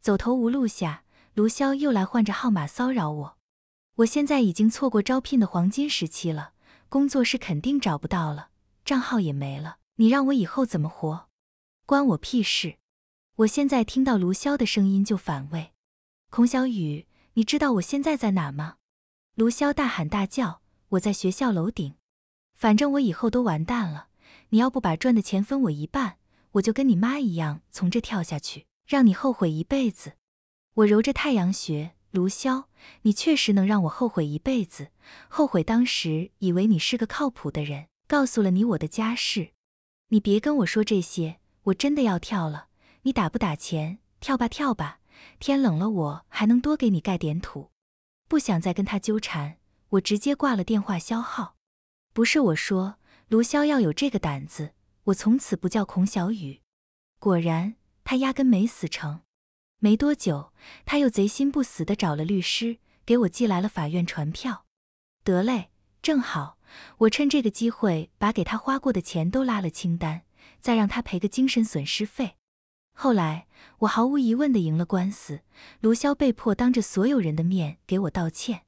走投无路下，卢潇又来换着号码骚扰我。我现在已经错过招聘的黄金时期了，工作是肯定找不到了，账号也没了，你让我以后怎么活？关我屁事！我现在听到卢潇的声音就反胃。孔小雨。你知道我现在在哪吗？卢潇大喊大叫，我在学校楼顶。反正我以后都完蛋了，你要不把赚的钱分我一半，我就跟你妈一样从这跳下去，让你后悔一辈子。我揉着太阳穴，卢潇，你确实能让我后悔一辈子，后悔当时以为你是个靠谱的人，告诉了你我的家世。你别跟我说这些，我真的要跳了。你打不打钱？跳吧跳吧。天冷了，我还能多给你盖点土。不想再跟他纠缠，我直接挂了电话消号。不是我说，卢骁要有这个胆子，我从此不叫孔小雨。果然，他压根没死成。没多久，他又贼心不死的找了律师，给我寄来了法院传票。得嘞，正好，我趁这个机会把给他花过的钱都拉了清单，再让他赔个精神损失费。后来我毫无疑问的赢了官司，卢潇被迫当着所有人的面给我道歉。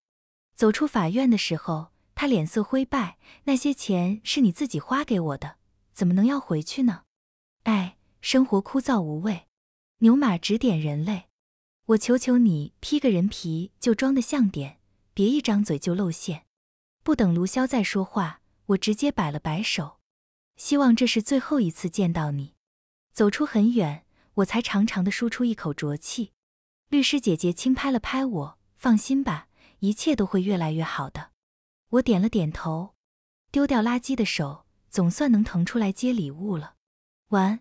走出法院的时候，他脸色灰败。那些钱是你自己花给我的，怎么能要回去呢？哎，生活枯燥无味，牛马指点人类。我求求你，披个人皮就装的像点，别一张嘴就露馅。不等卢潇再说话，我直接摆了摆手，希望这是最后一次见到你。走出很远。我才长长的舒出一口浊气，律师姐姐轻拍了拍我，放心吧，一切都会越来越好的。我点了点头，丢掉垃圾的手总算能腾出来接礼物了。完。